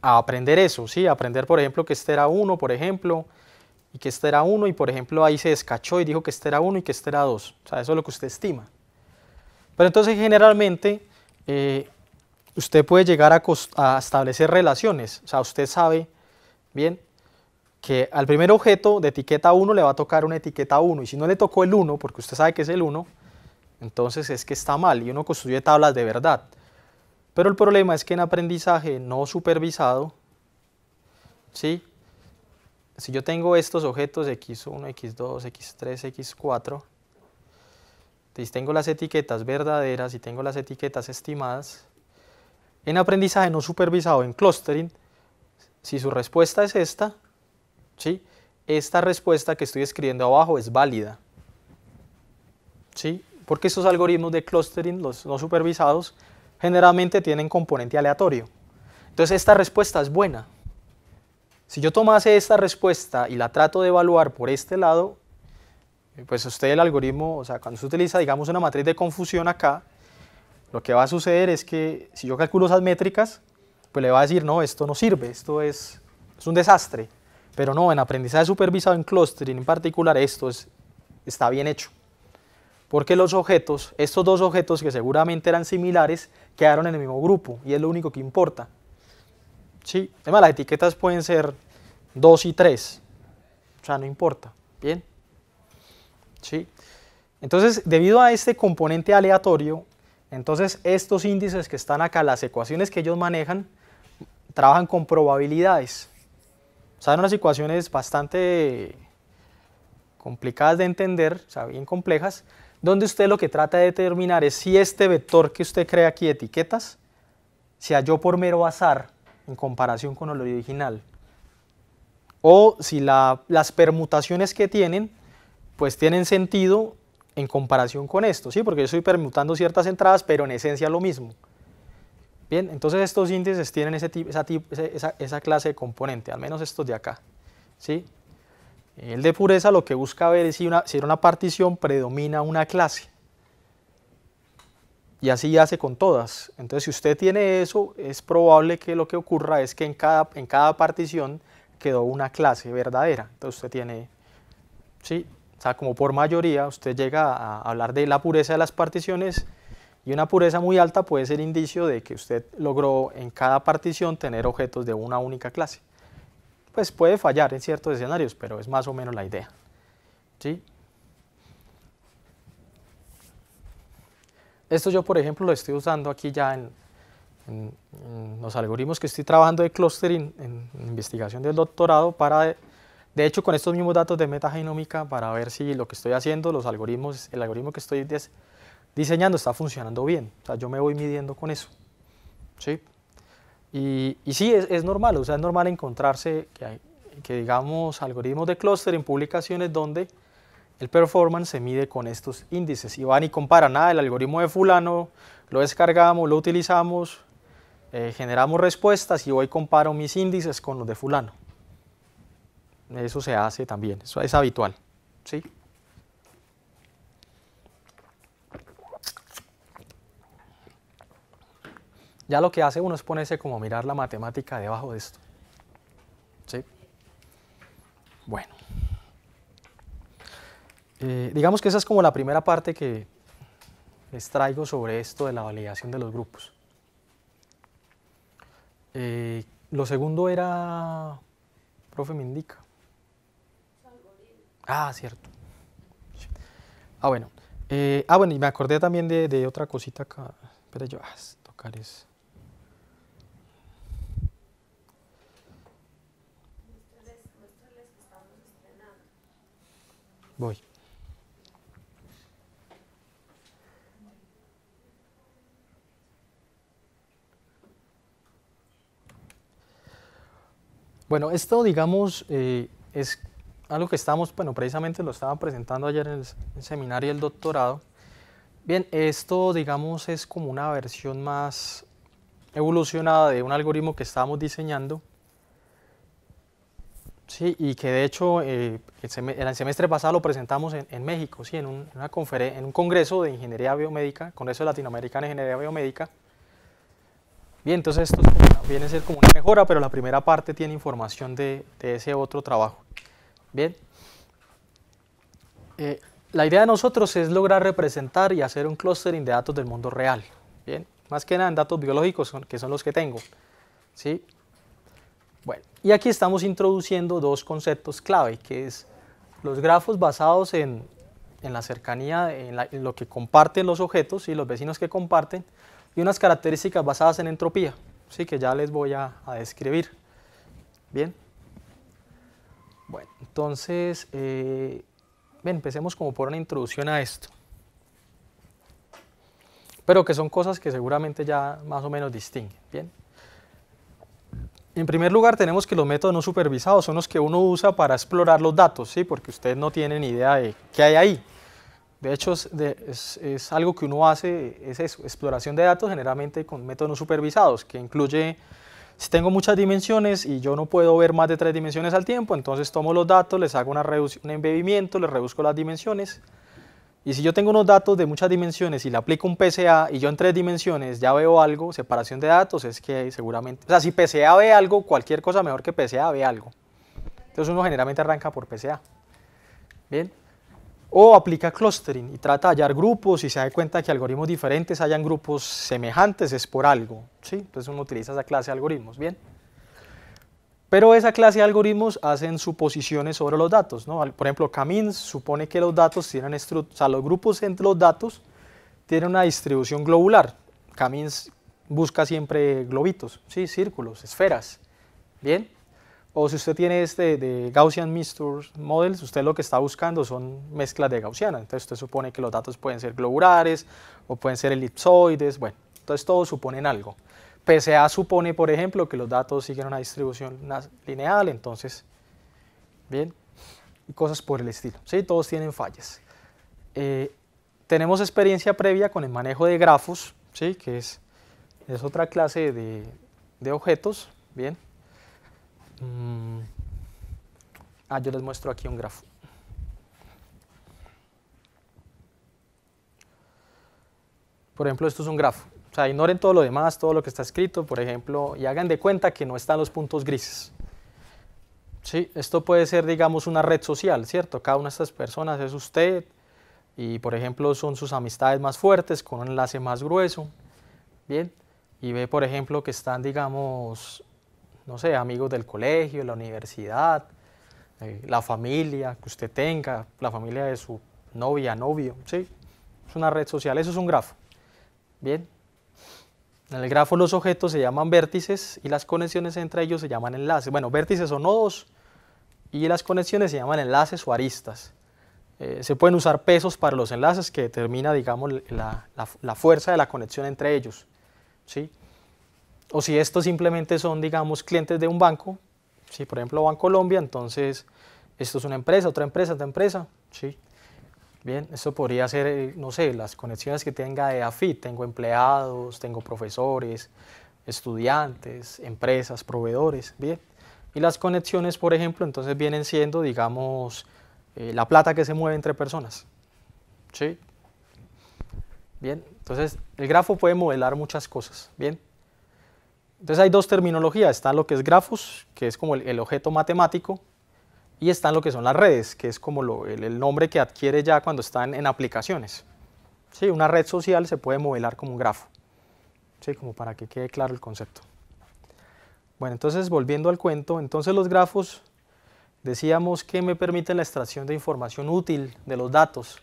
aprender eso, ¿sí? aprender, por ejemplo, que este era 1, por ejemplo, y que este era 1, y por ejemplo ahí se descachó y dijo que este era 1 y que este era 2. O sea, eso es lo que usted estima. Pero entonces generalmente eh, usted puede llegar a establecer relaciones. O sea, usted sabe, bien, que al primer objeto de etiqueta 1 le va a tocar una etiqueta 1 y si no le tocó el 1 porque usted sabe que es el 1, entonces es que está mal y uno construye tablas de verdad. Pero el problema es que en aprendizaje no supervisado, ¿sí? si yo tengo estos objetos x1, x2, x3, x4, si tengo las etiquetas verdaderas y tengo las etiquetas estimadas, en aprendizaje no supervisado en clustering, si su respuesta es esta, ¿sí? Esta respuesta que estoy escribiendo abajo es válida. ¿sí? Porque estos algoritmos de clustering, los no supervisados, generalmente tienen componente aleatorio. Entonces esta respuesta es buena. Si yo tomase esta respuesta y la trato de evaluar por este lado, pues usted el algoritmo, o sea, cuando se utiliza, digamos, una matriz de confusión acá, lo que va a suceder es que si yo calculo esas métricas, pues le va a decir, no, esto no sirve, esto es, es un desastre. Pero no, en aprendizaje supervisado en clustering en particular, esto está bien hecho. Porque los objetos, estos dos objetos que seguramente eran similares, quedaron en el mismo grupo y es lo único que importa. ¿Sí? Además, las etiquetas pueden ser 2 y 3. O sea, no importa. Bien. ¿Sí? Entonces, debido a este componente aleatorio, entonces estos índices que están acá, las ecuaciones que ellos manejan, trabajan con probabilidades. O sea, unas situaciones bastante complicadas de entender, o sea, bien complejas, donde usted lo que trata de determinar es si este vector que usted crea aquí etiquetas se halló por mero azar en comparación con el original, o si las permutaciones que tienen, pues tienen sentido en comparación con esto, ¿sí? porque yo estoy permutando ciertas entradas, pero en esencia lo mismo. Bien, entonces estos índices tienen ese tipo, esa, clase de componente, al menos estos de acá. ¿sí? El de pureza lo que busca ver es si, una, si en una partición predomina una clase. Y así hace con todas. Entonces, si usted tiene eso, es probable que lo que ocurra es que en cada, en cada partición quedó una clase verdadera. Entonces, usted tiene, sí, o sea, como por mayoría, usted llega a hablar de la pureza de las particiones y una pureza muy alta puede ser indicio de que usted logró en cada partición tener objetos de una única clase. Pues puede fallar en ciertos escenarios, pero es más o menos la idea. ¿sí? Esto yo, por ejemplo, lo estoy usando aquí ya en, los algoritmos que estoy trabajando de clustering en, investigación del doctorado para, de, hecho, con estos mismos datos de metagenómica para ver si lo que estoy haciendo, los algoritmos, el algoritmo que estoy diseñando está funcionando bien. O sea, yo me voy midiendo con eso. ¿sí? Y, sí, es, normal, o sea, es normal encontrarse que, digamos algoritmos de en publicaciones donde el performance se mide con estos índices y van y comparan, nada, ah, el algoritmo de fulano, lo descargamos, lo utilizamos, eh, generamos respuestas y hoy comparo mis índices con los de fulano. Eso se hace también, eso es habitual, ¿sí? ya lo que hace uno es ponerse como mirar la matemática debajo de esto. ¿Sí? Bueno. Eh, digamos que esa es como la primera parte que les traigo sobre esto de la validación de los grupos. Eh, lo segundo era, profe me indica. Ah, cierto. Ah, bueno. Eh, ah, bueno, y me acordé también de, otra cosita acá. Espera, yo, ah, tocar es... Voy. Bueno, esto digamos eh, es algo que estamos, bueno, precisamente lo estaba presentando ayer en el, el seminario del doctorado. Bien, esto digamos es como una versión más evolucionada de un algoritmo que estábamos diseñando Sí, y que de hecho eh, el, semestre, pasado lo presentamos en, México, sí, en un, en un congreso de ingeniería biomédica, Congreso Latinoamericano de Ingeniería Biomédica. Bien, entonces esto viene a ser como una mejora, pero la primera parte tiene información de, ese otro trabajo. Bien. Eh, la idea de nosotros es lograr representar y hacer un clustering de datos del mundo real. Bien, más que nada en datos biológicos, que son los que tengo. ¿sí? Bueno, y aquí estamos introduciendo dos conceptos clave, que es los grafos basados en, la cercanía, en, lo que comparten los objetos y los vecinos que comparten, y unas características basadas en entropía, ¿sí? que ya les voy a, describir. Bien. Bueno, entonces, eh, empecemos como por una introducción a esto. Pero que son cosas que seguramente ya más o menos distinguen. Bien. En primer lugar, tenemos que los métodos no supervisados son los que uno usa para explorar los datos, ¿sí? porque ustedes no tienen ni idea de qué hay ahí. De hecho, es, algo que uno hace, es exploración de datos generalmente con métodos no supervisados, que incluye, si tengo muchas dimensiones y yo no puedo ver más de tres dimensiones al tiempo, entonces tomo los datos, les hago una un embebimiento, les reduzco las dimensiones, y si yo tengo unos datos de muchas dimensiones y le aplico un PCA y yo en tres dimensiones ya veo algo, separación de datos, es que seguramente... O sea, si PCA ve algo, cualquier cosa mejor que PCA ve algo. Entonces uno generalmente arranca por PCA. Bien. O aplica clustering y trata de hallar grupos y se da cuenta que algoritmos diferentes hayan grupos semejantes, es por algo. ¿sí? Entonces uno utiliza esa clase de algoritmos. Bien. Pero esa clase de algoritmos hacen suposiciones sobre los datos. Por ejemplo, Camins supone que los datos tienen o sea, los grupos entre los datos tienen una distribución globular. Camins busca siempre globitos, ¿sí? círculos, esferas. Bien. O si usted tiene este de Gaussian Mixture Models, usted lo que está buscando son mezclas de gaussianas. Entonces usted supone que los datos pueden ser globulares o pueden ser elipsoides. Bueno, entonces todos suponen algo. PCA supone, por ejemplo, que los datos siguen una distribución lineal, entonces, bien, y cosas por el estilo. ¿sí? Todos tienen fallas. Eh, tenemos experiencia previa con el manejo de grafos, ¿sí? que es, es otra clase de, objetos. Bien. Mm, ah, yo les muestro aquí un grafo. Por ejemplo, esto es un grafo. O sea, ignoren todo lo demás, todo lo que está escrito, por ejemplo, y hagan de cuenta que no están los puntos grises. Sí, esto puede ser, digamos, una red social, ¿cierto? Cada una de estas personas es usted y, por ejemplo, son sus amistades más fuertes con un enlace más grueso, ¿bien? Y ve, por ejemplo, que están, digamos, no sé, amigos del colegio, la universidad, eh, la familia que usted tenga, la familia de su novia, novio, ¿sí? Es una red social, eso es un grafo, ¿bien? En el grafo los objetos se llaman vértices y las conexiones entre ellos se llaman enlaces. Bueno, vértices o nodos y las conexiones se llaman enlaces o aristas. Eh, se pueden usar pesos para los enlaces que determina, digamos, la, fuerza de la conexión entre ellos. ¿sí? O si estos simplemente son, digamos, clientes de un banco, por ejemplo Banco Colombia, entonces esto es una empresa, otra empresa, otra empresa, ¿sí? Bien, eso podría ser, eh, no sé, las conexiones que tenga de AFIT. Tengo empleados, tengo profesores, estudiantes, empresas, proveedores. Bien, y las conexiones, por ejemplo, entonces vienen siendo, digamos, eh, la plata que se mueve entre personas. ¿Sí? Bien, entonces el grafo puede modelar muchas cosas. Bien. Entonces hay dos terminologías, está lo que es grafos, que es como el, el objeto matemático, y están lo que son las redes, que es como el, nombre que adquiere ya cuando están en aplicaciones. ¿Sí? Una red social se puede modelar como un grafo, ¿Sí? como para que quede claro el concepto. Bueno, entonces volviendo al cuento, entonces los grafos decíamos que me permiten la extracción de información útil de los datos.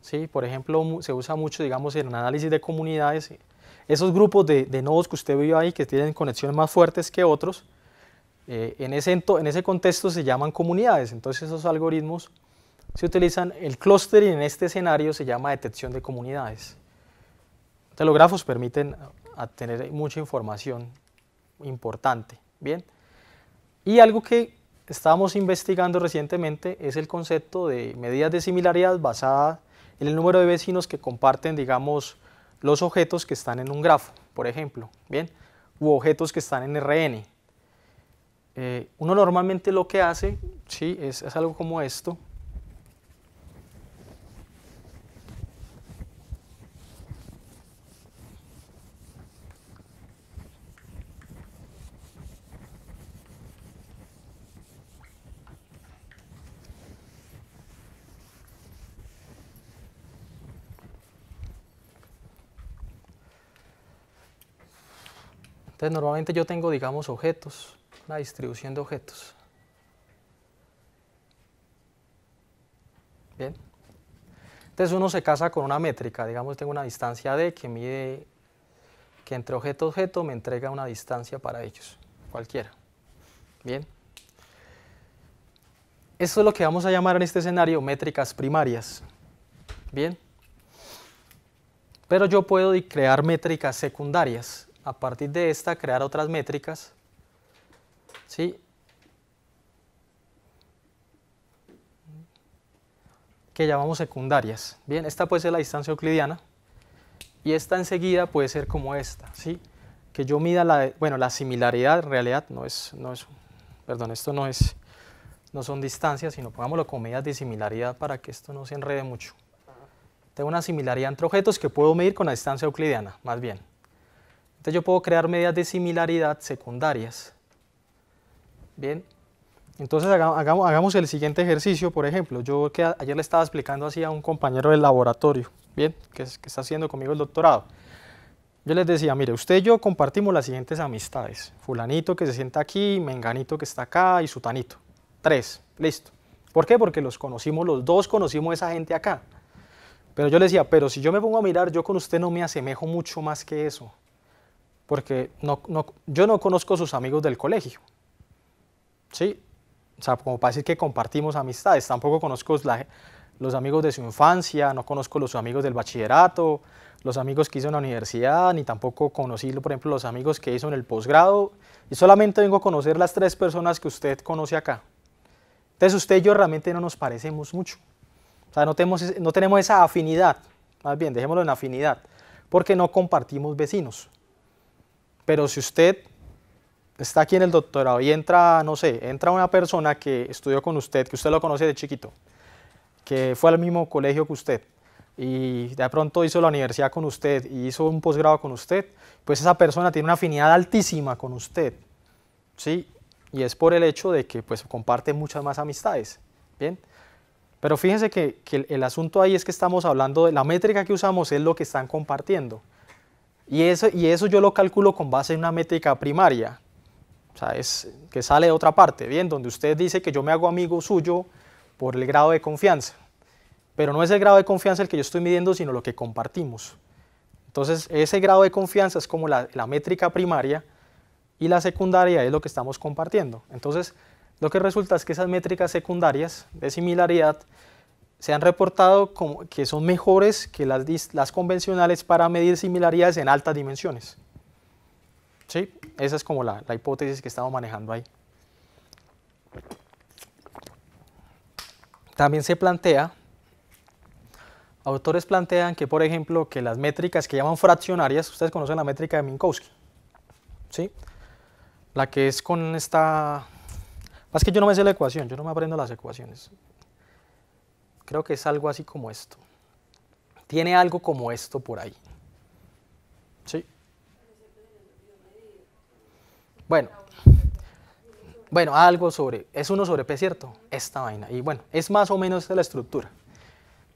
¿Sí? Por ejemplo, se usa mucho, digamos, en análisis de comunidades. Esos grupos de, de nodos que usted vio ahí, que tienen conexiones más fuertes que otros, eh, en, ese contexto se llaman comunidades, entonces esos algoritmos se utilizan, el clustering en este escenario se llama detección de comunidades. los grafos permiten tener mucha información importante, ¿bien? Y algo que estábamos investigando recientemente es el concepto de medidas de similaridad basada en el número de vecinos que comparten, digamos, los objetos que están en un grafo, por ejemplo, ¿bien? U objetos que están en RN. Eh, uno normalmente lo que hace, sí, es, es algo como esto. Entonces normalmente yo tengo, digamos, objetos la distribución de objetos. Bien. Entonces uno se casa con una métrica, digamos tengo una distancia D que mide, que entre objeto objeto me entrega una distancia para ellos, cualquiera. Bien. Esto es lo que vamos a llamar en este escenario métricas primarias. Bien. Pero yo puedo crear métricas secundarias. A partir de esta crear otras métricas ¿sí? que llamamos secundarias. Bien, esta puede ser la distancia euclidiana y esta enseguida puede ser como esta, ¿sí? que yo mida la, bueno, la similaridad en realidad no es, no es, perdón, esto no es, no son distancias, sino pongámoslo como medidas de similaridad para que esto no se enrede mucho. Tengo una similaridad entre objetos que puedo medir con la distancia euclidiana, más bien. Entonces yo puedo crear medidas de similaridad secundarias Bien. Entonces hagamos, el siguiente ejercicio, por ejemplo. Yo que ayer le estaba explicando así a un compañero del laboratorio, bien, que, está haciendo conmigo el doctorado. Yo les decía, mire, usted y yo compartimos las siguientes amistades. Fulanito que se sienta aquí, Menganito que está acá y Sutanito. Tres, listo. ¿Por qué? Porque los conocimos, los dos conocimos a esa gente acá. Pero yo le decía, pero si yo me pongo a mirar, yo con usted no me asemejo mucho más que eso. Porque no, yo no conozco sus amigos del colegio. Sí, o sea, como para decir que compartimos amistades. Tampoco conozco los amigos de su infancia, no conozco los amigos del bachillerato, los amigos que hizo en la universidad, ni tampoco conocí, por ejemplo, los amigos que hizo en el posgrado. Y solamente vengo a conocer las tres personas que usted conoce acá. Entonces usted y yo realmente no nos parecemos mucho. O sea, no tenemos, no tenemos esa afinidad. Más bien, dejémoslo en afinidad. Porque no compartimos vecinos. Pero si usted está aquí en el doctorado y entra, no sé, entra una persona que estudió con usted, que usted lo conoce de chiquito, que fue al mismo colegio que usted y de pronto hizo la universidad con usted y hizo un posgrado con usted, pues esa persona tiene una afinidad altísima con usted, ¿sí? Y es por el hecho de que pues comparte muchas más amistades, ¿bien? Pero fíjense que, que el, asunto ahí es que estamos hablando de la métrica que usamos es lo que están compartiendo. Y eso, y eso yo lo calculo con base en una métrica primaria, o sea, es que sale de otra parte, ¿bien? Donde usted dice que yo me hago amigo suyo por el grado de confianza. Pero no es el grado de confianza el que yo estoy midiendo, sino lo que compartimos. Entonces, ese grado de confianza es como la, métrica primaria y la secundaria es lo que estamos compartiendo. Entonces, lo que resulta es que esas métricas secundarias de similaridad se han reportado como que son mejores que las convencionales para medir similaridades en altas dimensiones. Sí, esa es como la, hipótesis que estamos manejando ahí. También se plantea, autores plantean que, por ejemplo, que las métricas que llaman fraccionarias, ustedes conocen la métrica de Minkowski, ¿sí? La que es con esta... Más que yo no me sé la ecuación, yo no me aprendo las ecuaciones. Creo que es algo así como esto. Tiene algo como esto por ahí. Bueno, bueno, algo sobre, es uno sobre P, ¿cierto? Esta vaina. Y bueno, es más o menos la estructura.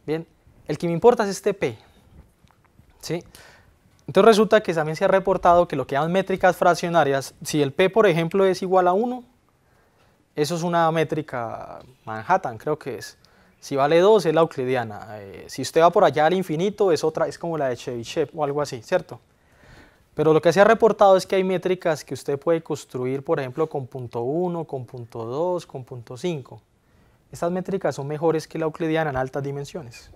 Bien, el que me importa es este P. ¿Sí? Entonces resulta que también se ha reportado que lo que dan métricas fraccionarias, si el P por ejemplo es igual a 1, eso es una métrica Manhattan, creo que es. Si vale 2 es la euclidiana. Eh, si usted va por allá al infinito es otra, es como la de Chebyshev o algo así, ¿cierto? Pero lo que se ha reportado es que hay métricas que usted puede construir, por ejemplo, con punto 1, con punto 2, con punto 5. Estas métricas son mejores que la euclidiana en altas dimensiones.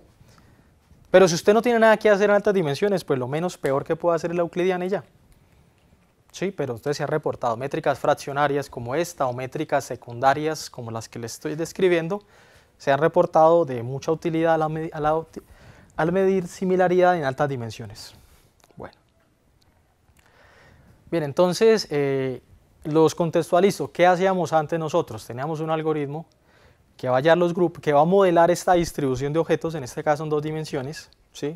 Pero si usted no tiene nada que hacer en altas dimensiones, pues lo menos peor que puede hacer es la euclidiana y ya. Sí, pero usted se ha reportado métricas fraccionarias como esta o métricas secundarias como las que le estoy describiendo, se han reportado de mucha utilidad al medir similaridad en altas dimensiones. Bien, entonces eh, los contextualizo. ¿Qué hacíamos antes nosotros? Teníamos un algoritmo que va a los grupos, que va a modelar esta distribución de objetos, en este caso en dos dimensiones, ¿sí?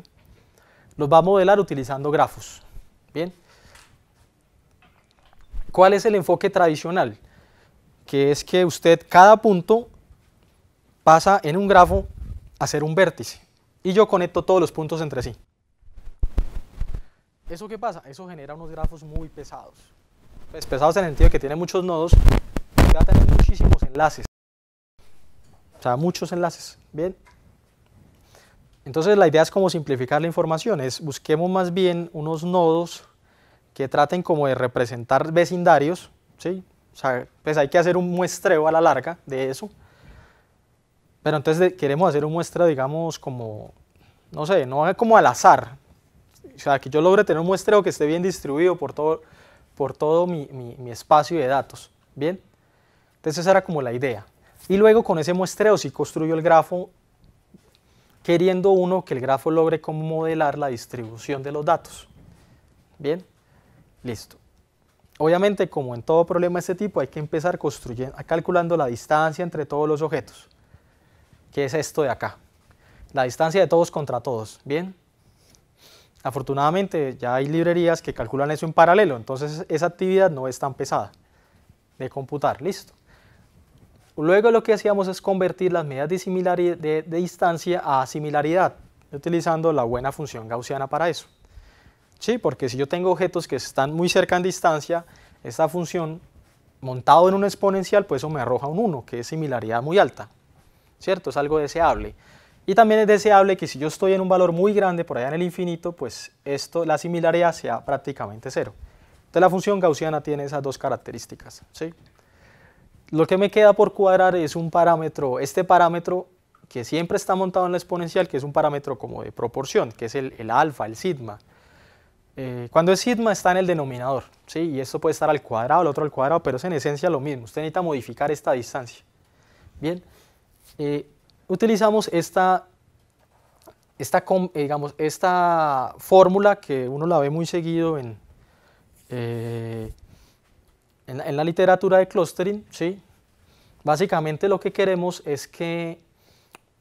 Los va a modelar utilizando grafos, ¿bien? ¿Cuál es el enfoque tradicional? Que es que usted cada punto pasa en un grafo a ser un vértice y yo conecto todos los puntos entre sí. ¿Eso qué pasa? Eso genera unos grafos muy pesados. Pues, pesados en el sentido de que tiene muchos nodos y va a tener muchísimos enlaces. O sea, muchos enlaces. Bien. Entonces la idea es como simplificar la información, es busquemos más bien unos nodos que traten como de representar vecindarios, ¿sí? O sea, pues hay que hacer un muestreo a la larga de eso. Pero entonces queremos hacer un muestreo, digamos, como, no sé, no como al azar, o sea, que yo logre tener un muestreo que esté bien distribuido por todo, mi, espacio de datos. Bien, entonces esa era como la idea. Y luego con ese muestreo sí construyo el grafo queriendo uno que el grafo logre como modelar la distribución de los datos. Bien, listo. Obviamente, como en todo problema de este tipo, hay que empezar construyendo, calculando la distancia entre todos los objetos, que es esto de acá, la distancia de todos contra todos, ¿bien? Afortunadamente ya hay librerías que calculan eso en paralelo, entonces esa actividad no es tan pesada de computar, listo. Luego lo que hacíamos es convertir las medidas de, distancia a similaridad, utilizando la buena función gaussiana para eso. Sí, porque si yo tengo objetos que están muy cerca en distancia, esta función montado en un exponencial, pues eso me arroja un 1, que es similaridad muy alta, ¿cierto? Es algo deseable. Y también es deseable que si yo estoy en un valor muy grande por allá en el infinito, pues esto, la similaridad sea prácticamente cero. Entonces la función gaussiana tiene esas dos características. ¿sí? Lo que me queda por cuadrar es un parámetro, este parámetro que siempre está montado en la exponencial, que es un parámetro como de proporción, que es el, alfa, el sigma. Eh, cuando es sigma está en el denominador, ¿sí? y esto puede estar al cuadrado, el otro al cuadrado, pero es en esencia lo mismo. Usted necesita modificar esta distancia. Bien, eh, utilizamos esta, esta, eh, digamos, esta fórmula que uno la ve muy seguido en, eh, en, la literatura de clustering. ¿sí? Básicamente lo que queremos es que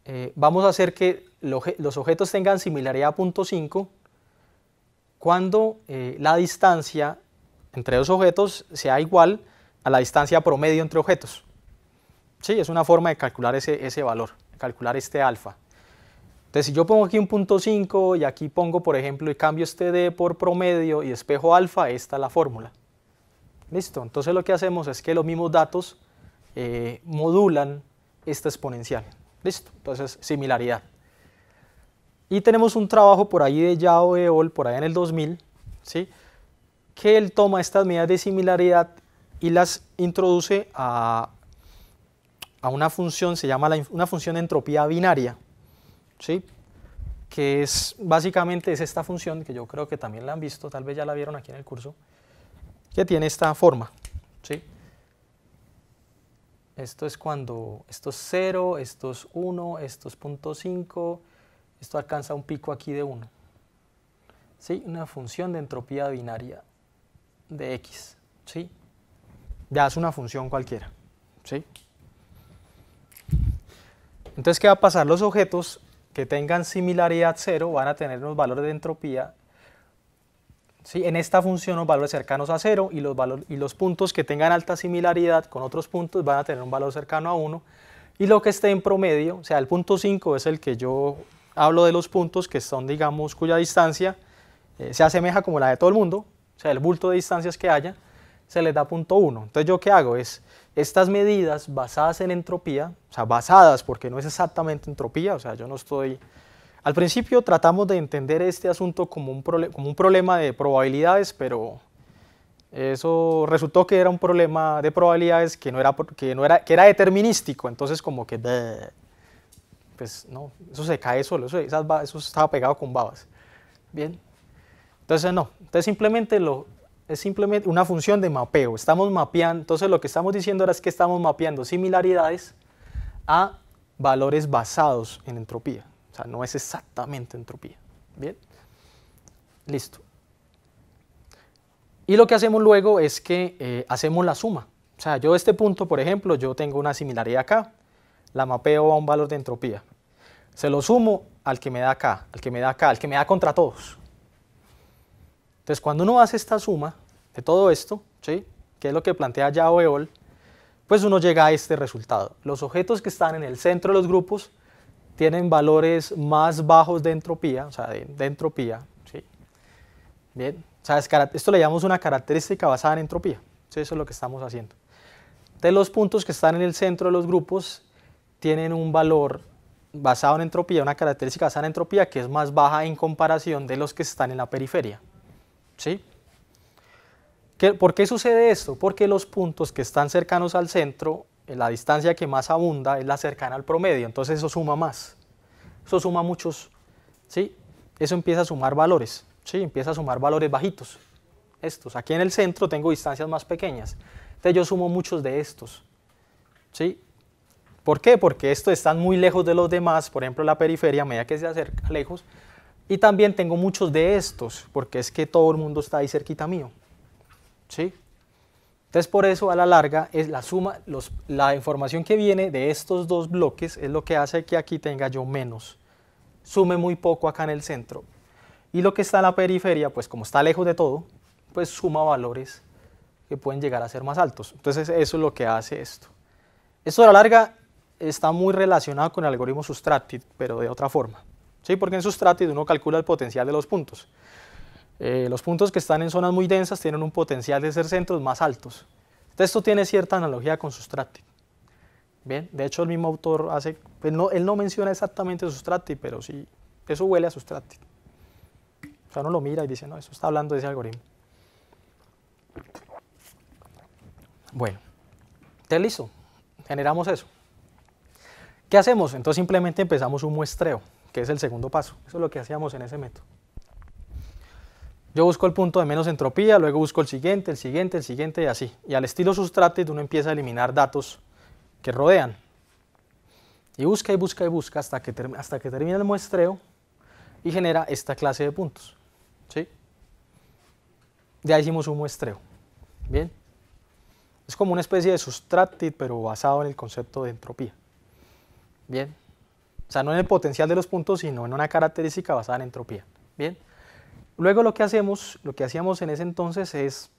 eh, vamos a hacer que los objetos tengan similaridad a punto cuando la distancia entre dos objetos sea igual a la distancia promedio entre objetos. Sí, es una forma de calcular ese valor calcular este alfa. Entonces, si yo pongo aquí un punto 5 y aquí pongo, por ejemplo, y cambio este d por promedio y espejo alfa, esta es la fórmula. Listo, entonces lo que hacemos es que los mismos datos eh, modulan esta exponencial. Listo, entonces similaridad. Y tenemos un trabajo por ahí de Yao e Ol, por ahí en el 2000, ¿sí? que él toma estas medidas de similaridad y las introduce a a una función, se llama una función de entropía binaria, ¿sí? que es básicamente es esta función, que yo creo que también la han visto, tal vez ya la vieron aquí en el curso, que tiene esta forma. ¿sí? Esto es cuando esto es 0, esto es 1, esto es 0.5, esto alcanza un pico aquí de 1. ¿sí? Una función de entropía binaria de x. ¿sí? Ya es una función cualquiera. ¿sí? Entonces, ¿qué va a pasar? Los objetos que tengan similaridad cero van a tener unos valores de entropía. ¿sí? En esta función, los valores cercanos a cero y los, valores y los puntos que tengan alta similaridad con otros puntos van a tener un valor cercano a 1. Y lo que esté en promedio, o sea, el punto 5 es el que yo hablo de los puntos que son, digamos, cuya distancia eh, se asemeja como la de todo el mundo, o sea, el bulto de distancias que haya, se les da punto 1. Entonces, ¿yo qué hago? Es estas medidas basadas en entropía, o sea, basadas porque no es exactamente entropía, o sea, yo no estoy... Al principio tratamos de entender este asunto como un, como un problema de probabilidades, pero eso resultó que era un problema de probabilidades que no era, que no era, que era determinístico, entonces como que... Pues no, eso se cae solo, eso, eso estaba pegado con babas. Bien, entonces no, entonces simplemente lo, es simplemente una función de mapeo. Estamos mapeando, entonces lo que estamos diciendo ahora es que estamos mapeando similaridades a valores basados en entropía. O sea, no es exactamente entropía. Bien, listo. Y lo que hacemos luego es que eh, hacemos la suma. O sea, yo este punto, por ejemplo, yo tengo una similaridad acá, la mapeo a un valor de entropía. Se lo sumo al que me da acá, al que me da acá, al que me da contra todos. Entonces, cuando uno hace esta suma, de todo esto, ¿sí? que es lo que plantea ya Eol, pues uno llega a este resultado. Los objetos que están en el centro de los grupos tienen valores más bajos de entropía, o sea, de, entropía. ¿sí? Bien, o sea, esto le llamamos una característica basada en entropía. ¿sí? Eso es lo que estamos haciendo. De los puntos que están en el centro de los grupos tienen un valor basado en entropía, una característica basada en entropía que es más baja en comparación de los que están en la periferia. ¿sí? ¿Por qué sucede esto? Porque los puntos que están cercanos al centro, eh, la distancia que más abunda es la cercana al promedio, entonces eso suma más. Eso suma muchos, ¿sí? Eso empieza a sumar valores, ¿sí? Empieza a sumar valores bajitos, estos. Aquí en el centro tengo distancias más pequeñas, entonces yo sumo muchos de estos, ¿sí? ¿Por qué? Porque estos están muy lejos de los demás, por ejemplo la periferia, a medida que se acerca lejos, y también tengo muchos de estos, porque es que todo el mundo está ahí cerquita mío. ¿sí? Entonces, por eso a la larga es la suma, los, la información que viene de estos dos bloques es lo que hace que aquí tenga yo menos. Sume muy poco acá en el centro. Y lo que está en la periferia, pues como está lejos de todo, pues suma valores que pueden llegar a ser más altos. Entonces, eso es lo que hace esto. Esto a la larga está muy relacionado con el algoritmo Sustratid, pero de otra forma. ¿Sí? Porque en Sustratid uno calcula el potencial de los puntos. Eh, los puntos que están en zonas muy densas tienen un potencial de ser centros más altos. Esto tiene cierta analogía con sustratti. Bien, de hecho el mismo autor hace, pues, no, él no menciona exactamente sustratti, pero sí, eso huele a sustratti. O sea, uno lo mira y dice, no, eso está hablando de ese algoritmo. Bueno, está listo, generamos eso. ¿Qué hacemos? Entonces simplemente empezamos un muestreo, que es el segundo paso. Eso es lo que hacíamos en ese método. Yo busco el punto de menos entropía, luego busco el siguiente, el siguiente, el siguiente y así. Y al estilo sustrate, uno empieza a eliminar datos que rodean. Y busca y busca y busca hasta que, hasta que termina el muestreo y genera esta clase de puntos. ¿sí? Ya hicimos un muestreo. ¿Bien? Es como una especie de sustrate, pero basado en el concepto de entropía. ¿Bien? O sea, no en el potencial de los puntos, sino en una característica basada en entropía. ¿Bien? Luego lo que hacemos, lo que hacíamos en ese entonces es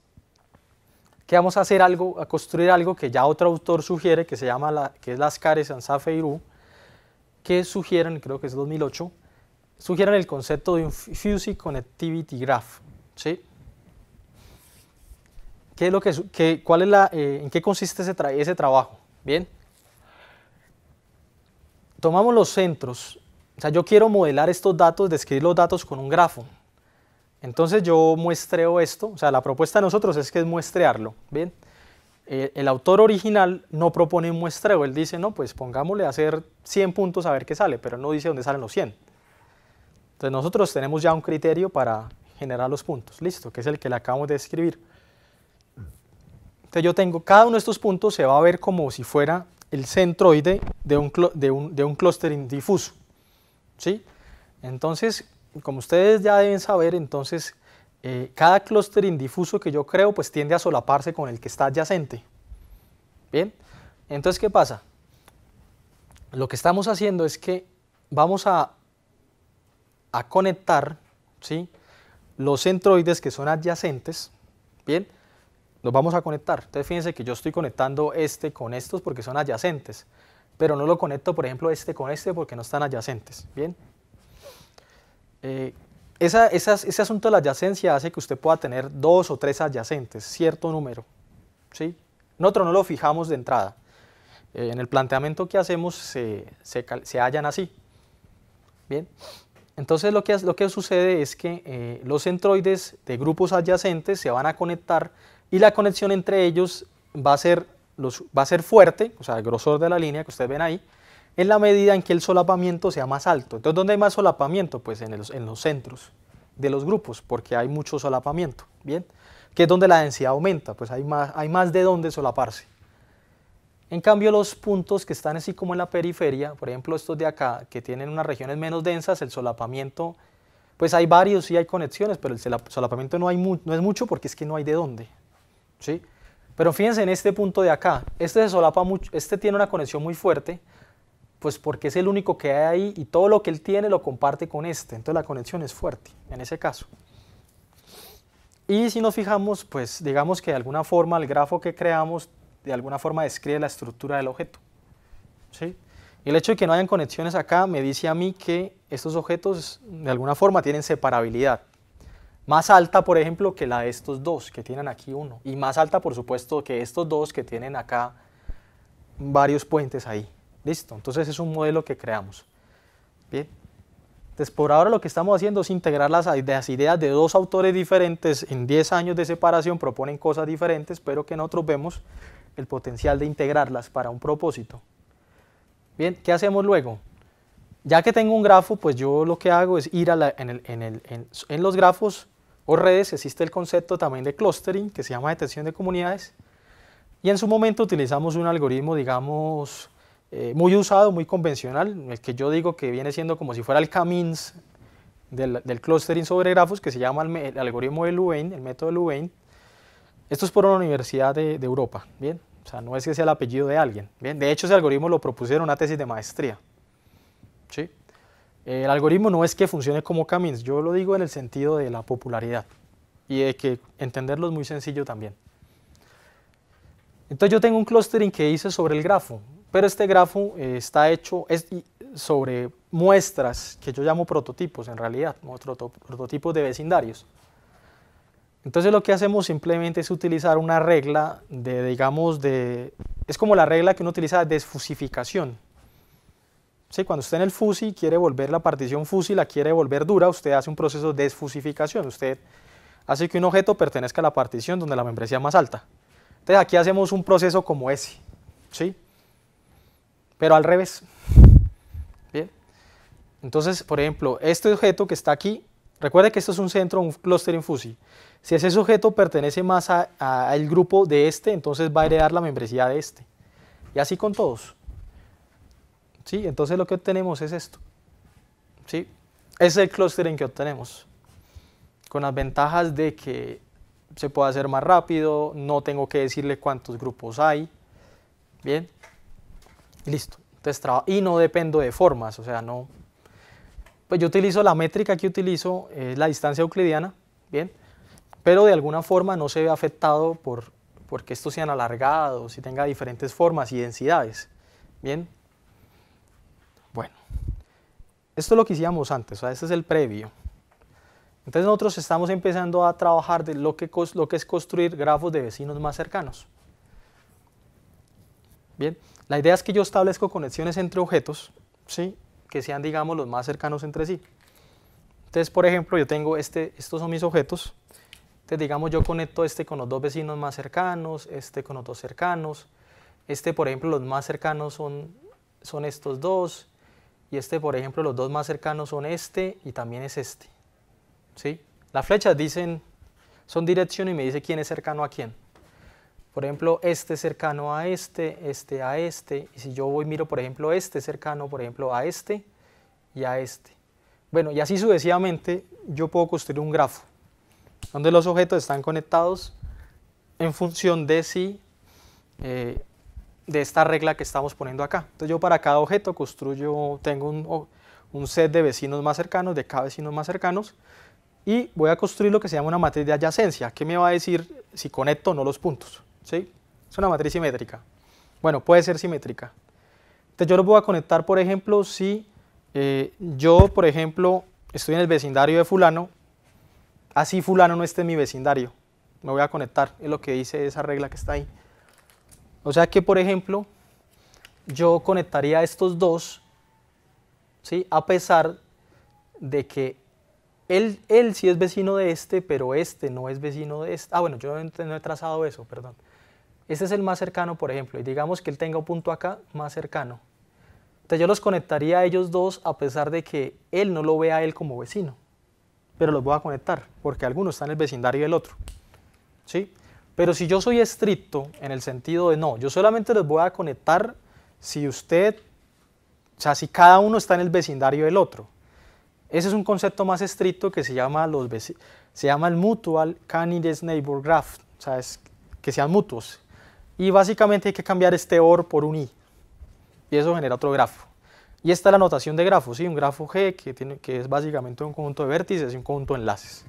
que vamos a hacer algo, a construir algo que ya otro autor sugiere, que se llama, la, que es Las Cares Ansafeiru, que sugieren, creo que es 2008, sugieren el concepto de un Fuzzy Connectivity Graph. ¿sí? ¿Qué es lo que, cuál es la, eh, ¿En qué consiste ese, ese trabajo? Bien. Tomamos los centros. O sea, yo quiero modelar estos datos, describir los datos con un grafo. Entonces yo muestreo esto, o sea, la propuesta de nosotros es que es muestrearlo, ¿bien? Eh, el autor original no propone un muestreo, él dice, no, pues pongámosle a hacer 100 puntos a ver qué sale, pero no dice dónde salen los 100. Entonces nosotros tenemos ya un criterio para generar los puntos, listo, que es el que le acabamos de escribir. Entonces yo tengo, cada uno de estos puntos se va a ver como si fuera el centroide de un, de un, de un ¿sí? Entonces, como ustedes ya deben saber, entonces eh, cada clúster indifuso que yo creo pues tiende a solaparse con el que está adyacente. Bien, entonces ¿qué pasa? Lo que estamos haciendo es que vamos a, conectar ¿sí? los centroides que son adyacentes, bien, los vamos a conectar. Entonces fíjense que yo estoy conectando este con estos porque son adyacentes, pero no lo conecto por ejemplo este con este porque no están adyacentes, bien. Eh, ese asunto de la adyacencia hace que usted pueda tener dos o tres adyacentes, cierto número. ¿sí? Nosotros no lo fijamos de entrada. Eh, en el planteamiento que hacemos se, hallan así. Bien. Entonces lo que, lo que sucede es que eh, los centroides de grupos adyacentes se van a conectar y la conexión entre ellos va a ser, va a ser fuerte, o sea, el grosor de la línea que ustedes ven ahí, en la medida en que el solapamiento sea más alto. Entonces, ¿dónde hay más solapamiento? Pues en, los centros de los grupos, porque hay mucho solapamiento, ¿bien? Que es donde la densidad aumenta, pues hay más, hay más de dónde solaparse. En cambio, los puntos que están así como en la periferia, por ejemplo, estos de acá, que tienen unas regiones menos densas, el solapamiento, pues hay varios, y hay conexiones, pero el solapamiento no, hay no es mucho porque es que no hay de dónde, ¿sí? Pero fíjense en este punto de acá, este se solapa mucho, este tiene una conexión muy fuerte, pues porque es el único que hay ahí y todo lo que él tiene lo comparte con este. Entonces la conexión es fuerte en ese caso. Y si nos fijamos, pues digamos que de alguna forma el grafo que creamos de alguna forma describe la estructura del objeto. ¿sí? El hecho de que no hayan conexiones acá me dice a mí que estos objetos de alguna forma tienen separabilidad. Más alta, por ejemplo, que la de estos dos que tienen aquí uno. Y más alta, por supuesto, que estos dos que tienen acá varios puentes ahí. Listo, entonces es un modelo que creamos. Bien. Entonces, por ahora lo que estamos haciendo es integrar las, ideas de dos autores diferentes en 10 años de separación, proponen cosas diferentes, pero que nosotros vemos el potencial de integrarlas para un propósito. Bien, ¿qué hacemos luego? Ya que tengo un grafo, pues yo lo que hago es ir en, en los grafos o redes, existe el concepto también de clustering, que se llama detección de comunidades, y en su momento utilizamos un algoritmo, digamos, eh, muy usado, muy convencional, el que yo digo que viene siendo como si fuera el Camins del, clustering sobre grafos, que se llama el, algoritmo de Louvain, el método de Louvain. Esto es por una universidad de, Europa, ¿bien? O sea, no es que sea el apellido de alguien, ¿bien? De hecho, ese algoritmo lo propusieron una tesis de maestría, ¿sí? El algoritmo no es que funcione como Camins, yo lo digo en el sentido de la popularidad y de que entenderlo es muy sencillo también. Entonces yo tengo un clustering que hice sobre el grafo, pero este grafo eh, está hecho sobre muestras que yo llamo prototipos en realidad, prototipos de vecindarios. Entonces lo que hacemos simplemente es utilizar una regla de, digamos, de, es como la regla que uno utiliza de desfusificación. ¿Sí? Cuando usted en el FUSI quiere volver la partición FUSI, la quiere volver dura, usted hace un proceso de desfusificación. Usted hace que un objeto pertenezca a la partición donde la membresía es más alta. Entonces aquí hacemos un proceso como ese. ¿sí? pero al revés. ¿Bien? Entonces, por ejemplo, este objeto que está aquí, recuerde que esto es un centro, un cluster infusi. Si ese sujeto pertenece más al grupo de este, entonces va a heredar la membresía de este. Y así con todos. ¿Sí? Entonces lo que obtenemos es esto. ¿Sí? Es el clustering que obtenemos. Con las ventajas de que se puede hacer más rápido, no tengo que decirle cuántos grupos hay. Bien, listo. Entonces, y no dependo de formas, o sea, no. Pues yo utilizo la métrica que utilizo, es la distancia euclidiana, ¿bien? Pero de alguna forma no se ve afectado por porque estos sean alargados y tenga diferentes formas y densidades, ¿bien? Bueno, esto es lo que hicíamos antes, o este es el previo. Entonces nosotros estamos empezando a trabajar de lo que, lo que es construir grafos de vecinos más cercanos. Bien, la idea es que yo establezco conexiones entre objetos, ¿sí? que sean, digamos, los más cercanos entre sí. Entonces, por ejemplo, yo tengo este, estos son mis objetos. Entonces, digamos, yo conecto este con los dos vecinos más cercanos, este con los dos cercanos. Este, por ejemplo, los más cercanos son, son estos dos. Y este, por ejemplo, los dos más cercanos son este y también es este. ¿Sí? Las flechas dicen, son dirección y me dice quién es cercano a quién. Por ejemplo, este cercano a este, este a este. Y si yo voy miro, por ejemplo, este cercano, por ejemplo, a este y a este. Bueno, y así sucesivamente yo puedo construir un grafo donde los objetos están conectados en función de si eh, de esta regla que estamos poniendo acá. Entonces yo para cada objeto construyo, tengo un, set de vecinos más cercanos, de cada vecino más cercanos, y voy a construir lo que se llama una matriz de adyacencia, que me va a decir si conecto o no los puntos. ¿sí? Es una matriz simétrica. Bueno, puede ser simétrica. Entonces yo lo voy a conectar, por ejemplo, si eh, yo, por ejemplo, estoy en el vecindario de fulano, así fulano no esté en mi vecindario. Me voy a conectar, es lo que dice esa regla que está ahí. O sea que, por ejemplo, yo conectaría estos dos, ¿sí? a pesar de que él, él sí es vecino de este, pero este no es vecino de este. Ah, bueno, yo no he trazado eso, perdón. Este es el más cercano, por ejemplo, y digamos que él tenga un punto acá más cercano. Entonces yo los conectaría a ellos dos a pesar de que él no lo vea a él como vecino, pero los voy a conectar porque alguno está en el vecindario del otro. ¿Sí? Pero si yo soy estricto en el sentido de no, yo solamente los voy a conectar si usted, o sea, si cada uno está en el vecindario del otro. Ese es un concepto más estricto que se llama, los se llama el Mutual Candidate Neighbor Graph, o sea, que sean mutuos, y básicamente hay que cambiar este OR por un I. Y eso genera otro grafo. Y esta es la notación de grafo, ¿sí? un grafo G que, tiene, que es básicamente un conjunto de vértices y un conjunto de enlaces.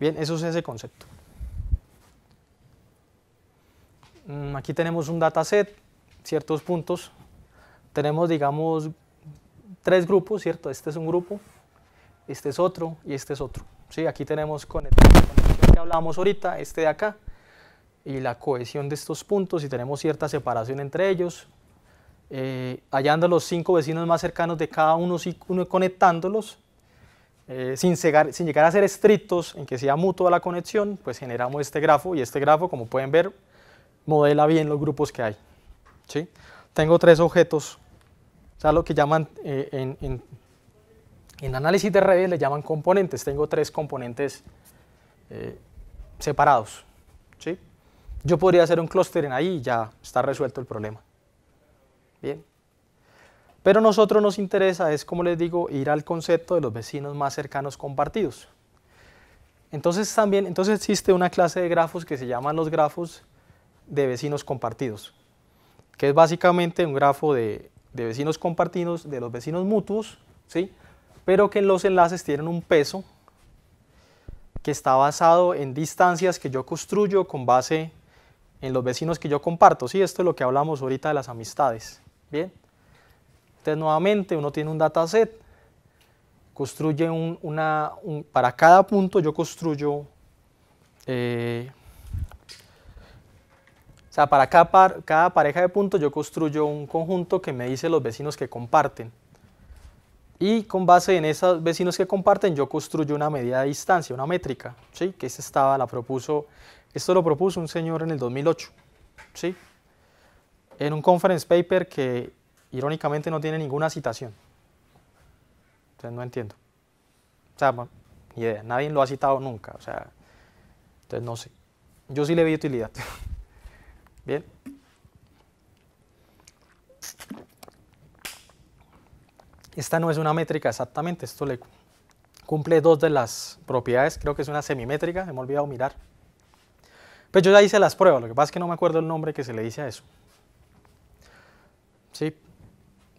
Bien, eso es ese concepto. Mm, aquí tenemos un dataset, ciertos puntos. Tenemos, digamos, tres grupos, ¿cierto? Este es un grupo, este es otro y este es otro. ¿sí? Aquí tenemos con el que hablábamos ahorita, este de acá, y la cohesión de estos puntos y tenemos cierta separación entre ellos, eh, hallando los cinco vecinos más cercanos de cada uno y conectándolos, eh, sin, sin llegar a ser estrictos en que sea mutua la conexión, pues generamos este grafo y este grafo, como pueden ver, modela bien los grupos que hay. ¿sí? Tengo tres objetos, o sea, lo que llaman eh, en, en, en, análisis de redes le llaman componentes, tengo tres componentes separados. ¿sí? yo podría hacer un clúster en ahí y ya está resuelto el problema. Bien. Pero nosotros nos interesa, es como les digo, ir al concepto de los vecinos más cercanos compartidos. Entonces también, entonces existe una clase de grafos que se llaman los grafos de vecinos compartidos, que es básicamente un grafo de, de vecinos compartidos, de los vecinos mutuos, ¿sí? pero que en los enlaces tienen un peso que está basado en distancias que yo construyo con base en los vecinos que yo comparto. Sí, esto es lo que hablamos ahorita de las amistades. Bien. Entonces, nuevamente, uno tiene un dataset, construye un, una, para cada punto yo construyo, eh, o sea, para cada, cada pareja de puntos yo construyo un conjunto que me dice los vecinos que comparten. Y con base en esos vecinos que comparten, yo construyo una medida de distancia, una métrica, ¿sí? que esta estaba, la propuso esto lo propuso un señor en el 2008, ¿sí? En un conference paper que irónicamente no tiene ninguna citación. Entonces no entiendo. O sea, ni idea, nadie lo ha citado nunca, o sea, entonces no sé. Yo sí le vi utilidad. <laughs> Bien. Esta no es una métrica exactamente, esto le cumple dos de las propiedades, creo que es una semimétrica, me he olvidado mirar. Pues yo ya hice las pruebas, lo que pasa es que no me acuerdo el nombre que se le dice a eso. ¿Sí?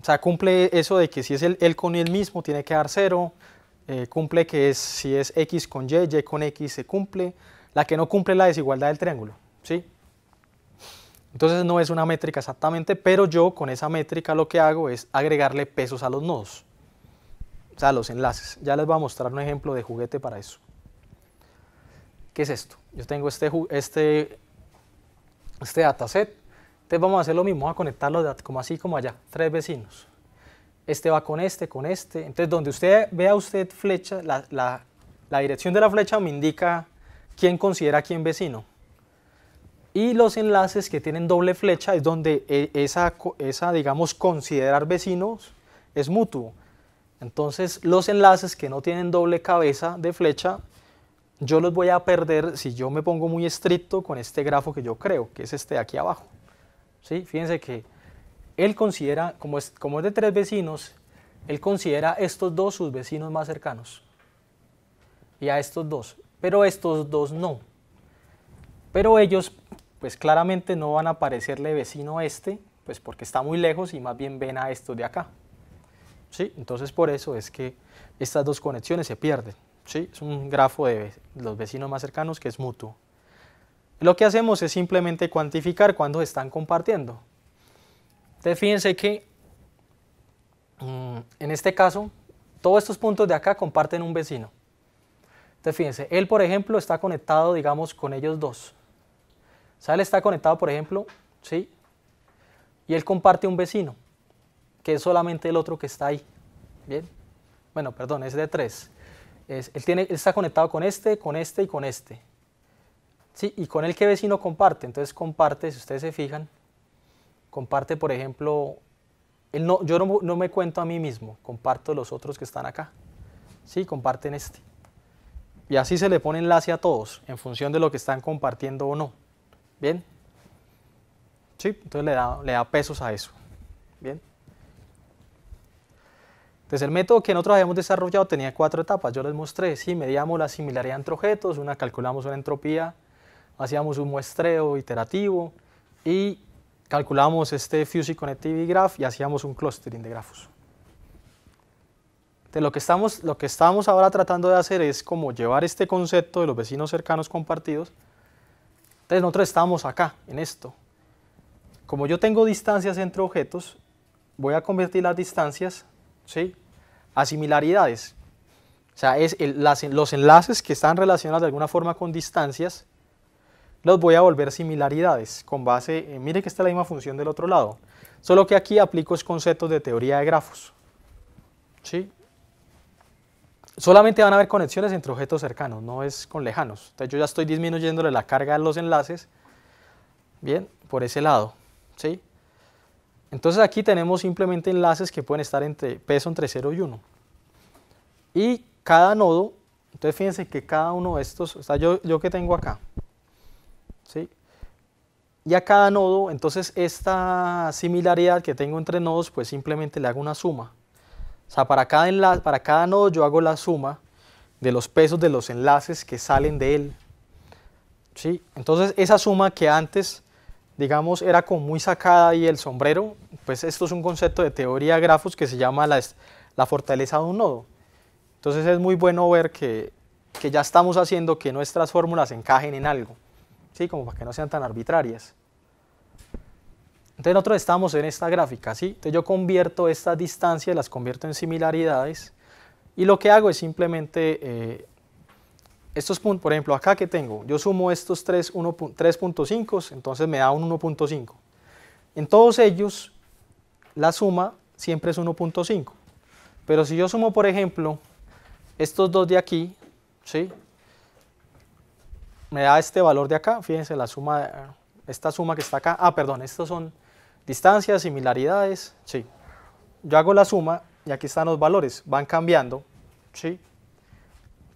O sea, cumple eso de que si es el, con él mismo tiene que dar cero eh, cumple que es, si es x con y, y con x se cumple, la que no cumple la desigualdad del triángulo, ¿sí? Entonces no es una métrica exactamente, pero yo con esa métrica lo que hago es agregarle pesos a los nodos, o sea, a los enlaces. Ya les voy a mostrar un ejemplo de juguete para eso. ¿Qué es esto? yo tengo este, este, este dataset, entonces vamos a hacer lo mismo, vamos a conectarlo como así como allá, tres vecinos. Este va con este, con este, entonces donde usted vea usted flecha, la, dirección de la flecha me indica quién considera a quién vecino. Y los enlaces que tienen doble flecha es donde e, esa, esa digamos, considerar vecinos es mutuo. Entonces, los enlaces que no tienen doble cabeza de flecha yo los voy a perder si yo me pongo muy estricto con este grafo que yo creo, que es este de aquí abajo. ¿Sí? Fíjense que él considera, como es, como es de tres vecinos, él considera estos dos sus vecinos más cercanos. Y a estos dos. Pero estos dos no. Pero ellos, pues claramente no van a parecerle vecino a este, pues porque está muy lejos y más bien ven a estos de acá. ¿Sí? Entonces por eso es que estas dos conexiones se pierden. ¿sí? es un grafo de los vecinos más cercanos que es mutuo. Lo que hacemos es simplemente cuantificar cuando están compartiendo. Entonces fíjense que mm, en este caso todos estos puntos de acá comparten un vecino. Entonces fíjense, él por ejemplo está conectado digamos con ellos dos. O sea, él está conectado por ejemplo, ¿sí? Y él comparte un vecino, que es solamente el otro que está ahí. Bien, bueno, perdón, es de tres él, está conectado con este, con este y con este. Sí, y con el que vecino comparte. Entonces comparte, si ustedes se fijan, comparte, por ejemplo, yo no, me cuento a mí mismo, comparto los otros que están acá. Sí, comparten este. Y así se le pone enlace a todos, en función de lo que están compartiendo o no. ¿Bien? Sí, entonces le le da pesos a eso. ¿Bien? Entonces el método que nosotros habíamos desarrollado tenía cuatro etapas, yo les mostré, si medíamos la similaridad entre objetos, una calculamos una entropía, hacíamos un muestreo iterativo y calculamos este Fuse Connectivity Graph y hacíamos un clustering de grafos. Entonces lo que, estamos, lo que estamos ahora tratando de hacer es como llevar este concepto de los vecinos cercanos compartidos, entonces nosotros estamos acá, en esto. Como yo tengo distancias entre objetos, voy a convertir las distancias ¿sí? similaridades O sea, es los enlaces que están relacionados de alguna forma con distancias, los voy a volver similaridades con base, en, mire que está la misma función del otro lado, solo que aquí aplico es conceptos de teoría de grafos. ¿sí? Solamente van a haber conexiones entre objetos cercanos, no es con lejanos. Entonces yo ya estoy disminuyéndole la carga de los enlaces, bien, por ese lado. ¿sí? Entonces aquí tenemos simplemente enlaces que pueden estar entre peso entre 0 y 1. Y cada nodo, entonces fíjense que cada uno de estos, o sea, yo, que tengo acá, ¿sí? Y a cada nodo, entonces esta similaridad que tengo entre nodos, pues simplemente le hago una suma. O sea, para cada, para cada nodo yo hago la suma de los pesos de los enlaces que salen de él. ¿Sí? Entonces esa suma que antes digamos, era como muy sacada ahí el sombrero, pues esto es un concepto de teoría grafos que se llama la, fortaleza de un nodo. Entonces es muy bueno ver que, ya estamos haciendo que nuestras fórmulas encajen en algo, ¿sí? como para que no sean tan arbitrarias. Entonces nosotros estamos en esta gráfica, ¿sí? entonces yo convierto estas distancias, las convierto en similaridades, y lo que hago es simplemente eh, estos puntos, por ejemplo, acá que tengo, yo sumo estos 3.5, entonces me da un 1.5. En todos ellos, la suma siempre es 1.5. Pero si yo sumo, por ejemplo, estos dos de aquí, ¿sí? me da este valor de acá, fíjense la suma, esta suma que está acá, ah, perdón, estos son distancias, similaridades, sí. Yo hago la suma y aquí están los valores, van cambiando, ¿sí?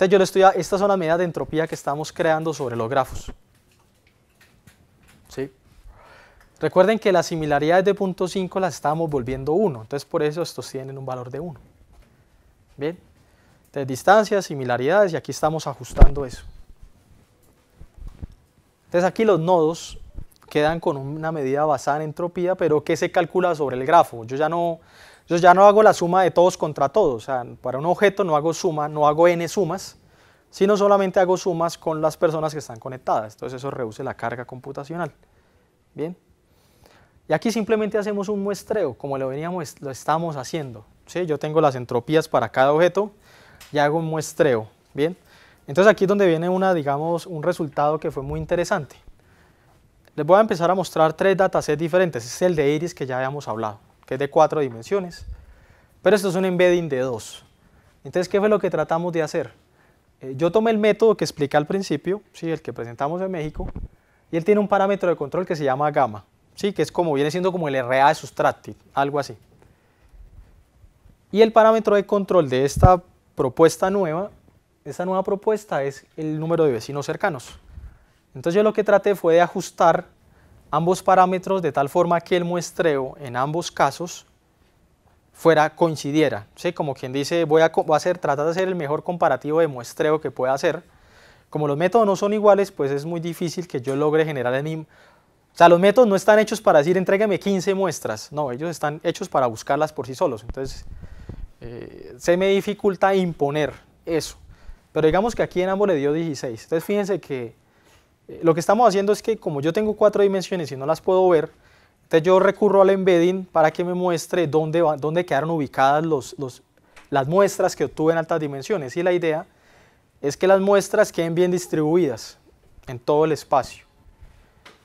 Entonces yo le estoy estas son las medidas de entropía que estamos creando sobre los grafos. ¿Sí? Recuerden que las similaridades de punto 5 las estamos volviendo 1, entonces por eso estos tienen un valor de 1. Bien, entonces distancias, similaridades y aquí estamos ajustando eso. Entonces aquí los nodos quedan con una medida basada en entropía, pero que se calcula sobre el grafo. Yo ya no, entonces ya no hago la suma de todos contra todos. O sea, para un objeto no hago suma, no hago n sumas, sino solamente hago sumas con las personas que están conectadas. Entonces eso reduce la carga computacional. Bien. Y aquí simplemente hacemos un muestreo, como lo veníamos, lo estamos haciendo. ¿sí? Yo tengo las entropías para cada objeto y hago un muestreo. Bien. Entonces aquí es donde viene una, digamos, un resultado que fue muy interesante. Les voy a empezar a mostrar tres datasets diferentes. Este es el de Iris que ya habíamos hablado que es de cuatro dimensiones. Pero esto es un embedding de dos. Entonces, ¿qué fue lo que tratamos de hacer? Eh, yo tomé el método que explica al principio, ¿sí? el que presentamos en México, y él tiene un parámetro de control que se llama gamma, ¿sí? que es como, viene siendo como el RA de subtractive, algo así. Y el parámetro de control de esta propuesta nueva, esta nueva propuesta es el número de vecinos cercanos. Entonces yo lo que traté fue de ajustar ambos parámetros de tal forma que el muestreo en ambos casos fuera coincidiera, como quien dice voy a, hacer, tratar de hacer el mejor comparativo de muestreo que pueda hacer. Como los métodos no son iguales, pues es muy difícil que yo logre generar el mismo... O sea, los métodos no están hechos para decir entrégame 15 muestras, no, ellos están hechos para buscarlas por sí solos. Entonces, eh, se me dificulta imponer eso. Pero digamos que aquí en ambos le dio 16. Entonces, fíjense que eh, lo que estamos haciendo es que como yo tengo cuatro dimensiones y no las puedo ver, entonces yo recurro al embedding para que me muestre dónde, quedaron ubicadas las muestras que obtuve en altas dimensiones. Y la idea es que las muestras queden bien distribuidas en todo el espacio.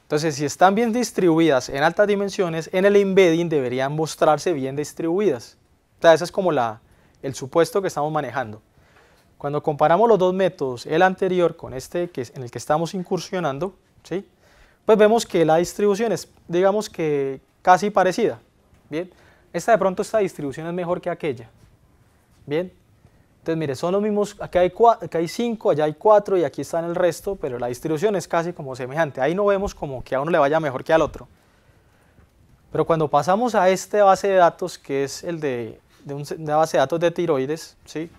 Entonces, si están bien distribuidas en altas dimensiones, en el embedding deberían mostrarse bien distribuidas. Entonces, ese es como la, el supuesto que estamos manejando. Cuando comparamos los dos métodos, el anterior con este en el que estamos incursionando, ¿sí? pues vemos que la distribución es, digamos que, casi parecida. ¿bien? Esta de pronto, esta distribución es mejor que aquella. ¿bien? Entonces, mire, son los mismos, aquí hay, cuatro, hay cinco, allá hay cuatro y aquí están el resto, pero la distribución es casi como semejante. Ahí no vemos como que a uno le vaya mejor que al otro. Pero cuando pasamos a esta base de datos, que es el de, de base de datos de tiroides, ¿sí?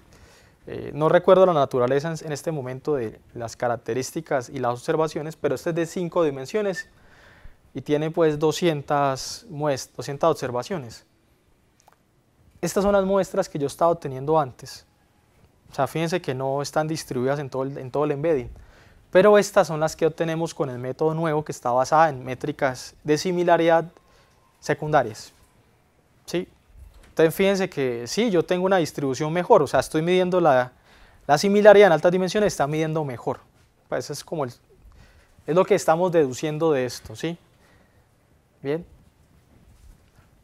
Eh, no recuerdo la naturaleza en, este momento de las características y las observaciones, pero este es de cinco dimensiones y tiene pues 200, 200 observaciones. Estas son las muestras que yo estaba obteniendo antes. O sea, fíjense que no están distribuidas en todo el, en todo el embedding, pero estas son las que obtenemos con el método nuevo que está basada en métricas de similaridad secundarias. ¿Sí? Entonces fíjense que sí, yo tengo una distribución mejor, o sea, estoy midiendo la, la similaridad en altas dimensiones, está midiendo mejor. Pues es como es lo que estamos deduciendo de esto, ¿sí? Bien.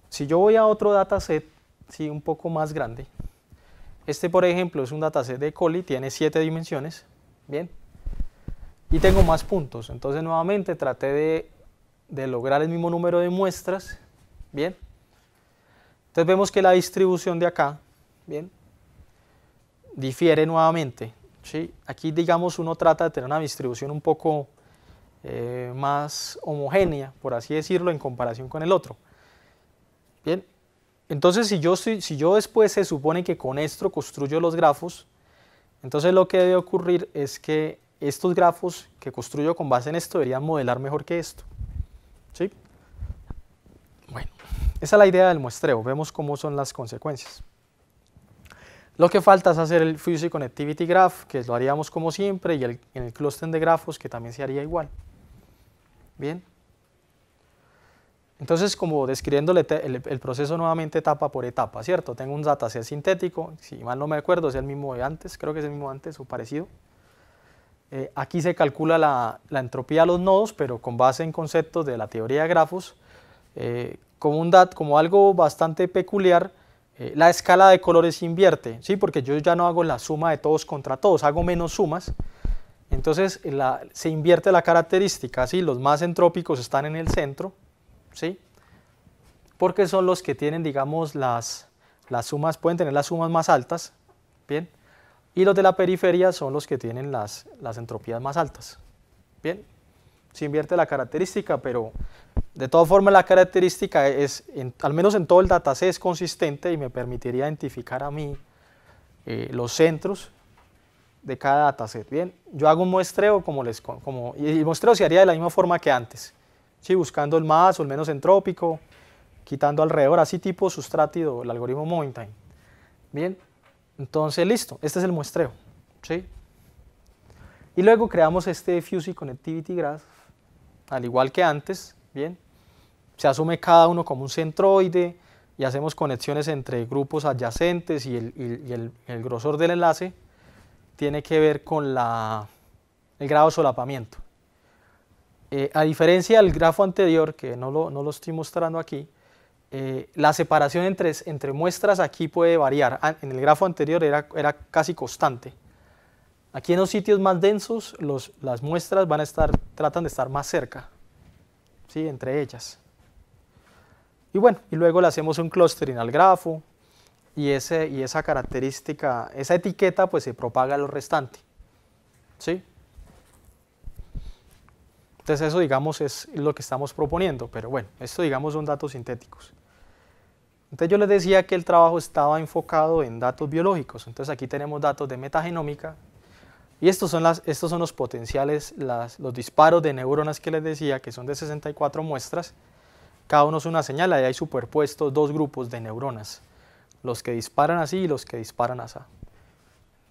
Si yo voy a otro dataset, sí, un poco más grande, este por ejemplo es un dataset de Coli. tiene siete dimensiones, ¿bien? Y tengo más puntos, entonces nuevamente traté de, de lograr el mismo número de muestras, ¿bien? Entonces vemos que la distribución de acá, ¿bien? Difiere nuevamente, ¿sí? Aquí, digamos, uno trata de tener una distribución un poco eh, más homogénea, por así decirlo, en comparación con el otro. Bien, entonces si yo, si yo después se supone que con esto construyo los grafos, entonces lo que debe ocurrir es que estos grafos que construyo con base en esto deberían modelar mejor que esto. ¿Sí? Bueno. Esa es la idea del muestreo, vemos cómo son las consecuencias. Lo que falta es hacer el Fuzzy Connectivity Graph, que lo haríamos como siempre, y el, en el clúster de grafos, que también se haría igual. Bien. Entonces, como describiéndole el, proceso nuevamente etapa por etapa, ¿cierto? Tengo un dataset sintético, si mal no me acuerdo, es el mismo de antes, creo que es el mismo antes o parecido. Eh, aquí se calcula la, entropía de los nodos, pero con base en conceptos de la teoría de grafos, eh, como, como algo bastante peculiar, eh, la escala de colores invierte, ¿sí? porque yo ya no hago la suma de todos contra todos, hago menos sumas, entonces eh, se invierte la característica, ¿sí? los más entrópicos están en el centro, ¿sí? porque son los que tienen, digamos, las, las sumas, pueden tener las sumas más altas, ¿bien? y los de la periferia son los que tienen las, las entropías más altas. Bien, se invierte la característica, pero de todas formas la característica es, al menos en todo el dataset, es consistente y me permitiría identificar a mí eh, los centros de cada dataset. Bien, yo hago un muestreo como les, como, y el muestreo se haría de la misma forma que antes, ¿sí? buscando el más o el menos entrópico, quitando alrededor, así tipo sustratido, el algoritmo Mountain. Bien, entonces listo, este es el muestreo. Y luego creamos este Fuzzy Connectivity Graph al igual que antes, ¿bien? Se asume cada uno como un centroide y hacemos conexiones entre grupos adyacentes y el, grosor del enlace tiene que ver con la, el grado de solapamiento. Eh, a diferencia del grafo anterior, que no lo, no estoy mostrando aquí, eh, la separación entre, entre muestras aquí puede variar. Ah, en el grafo anterior era, era casi constante. Aquí en los sitios más densos, las muestras van a estar, tratan de estar más cerca, ¿sí? entre ellas. Y bueno, y luego le hacemos un clustering al grafo y, y esa característica, esa etiqueta pues se propaga a lo restante. ¿sí? Entonces eso digamos es lo que estamos proponiendo, pero bueno, esto digamos son datos sintéticos. Entonces yo les decía que el trabajo estaba enfocado en datos biológicos, entonces aquí tenemos datos de metagenómica, y estos son, las, estos son los potenciales, los disparos de neuronas que les decía, que son de 64 muestras. Cada uno es una señal, ahí hay superpuestos dos grupos de neuronas. Los que disparan así y los que disparan así.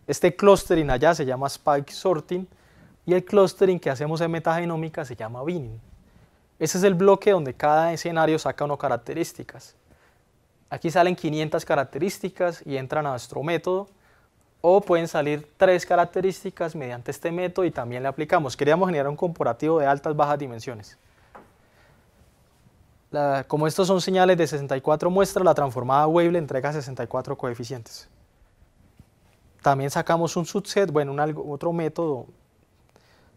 Este clustering allá se llama spike sorting y el clustering que hacemos en metagenómica se llama binning. Ese es el bloque donde cada escenario saca uno características. Aquí salen 500 características y entran a nuestro método o pueden salir tres características mediante este método y también le aplicamos. Queríamos generar un comparativo de altas, bajas dimensiones. como estos son señales de 64 muestras, la transformada Wave le entrega 64 coeficientes. También sacamos un subset, bueno, un, otro método,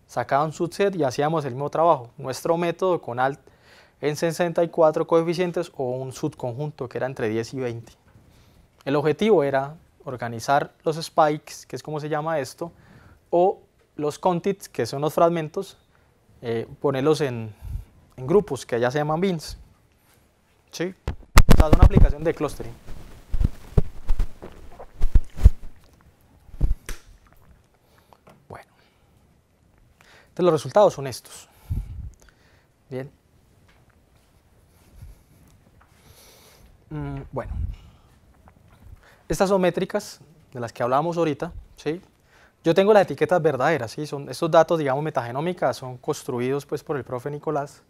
sacaba un subset y hacíamos el mismo trabajo. Nuestro método con alt en 64 coeficientes o un subconjunto que era entre 10 y 20. El objetivo era organizar los spikes, que es como se llama esto, o los contits, que son los fragmentos, eh, ponerlos en, en, grupos, que allá se llaman bins. ¿Sí? O es una aplicación de clustering. Bueno. Entonces los resultados son estos. Bien. Mm, bueno. Estas son métricas de las que hablábamos ahorita, ¿sí? Yo tengo las etiquetas verdaderas, ¿sí? Son estos datos, digamos, metagenómicas, son construidos pues por el profe Nicolás,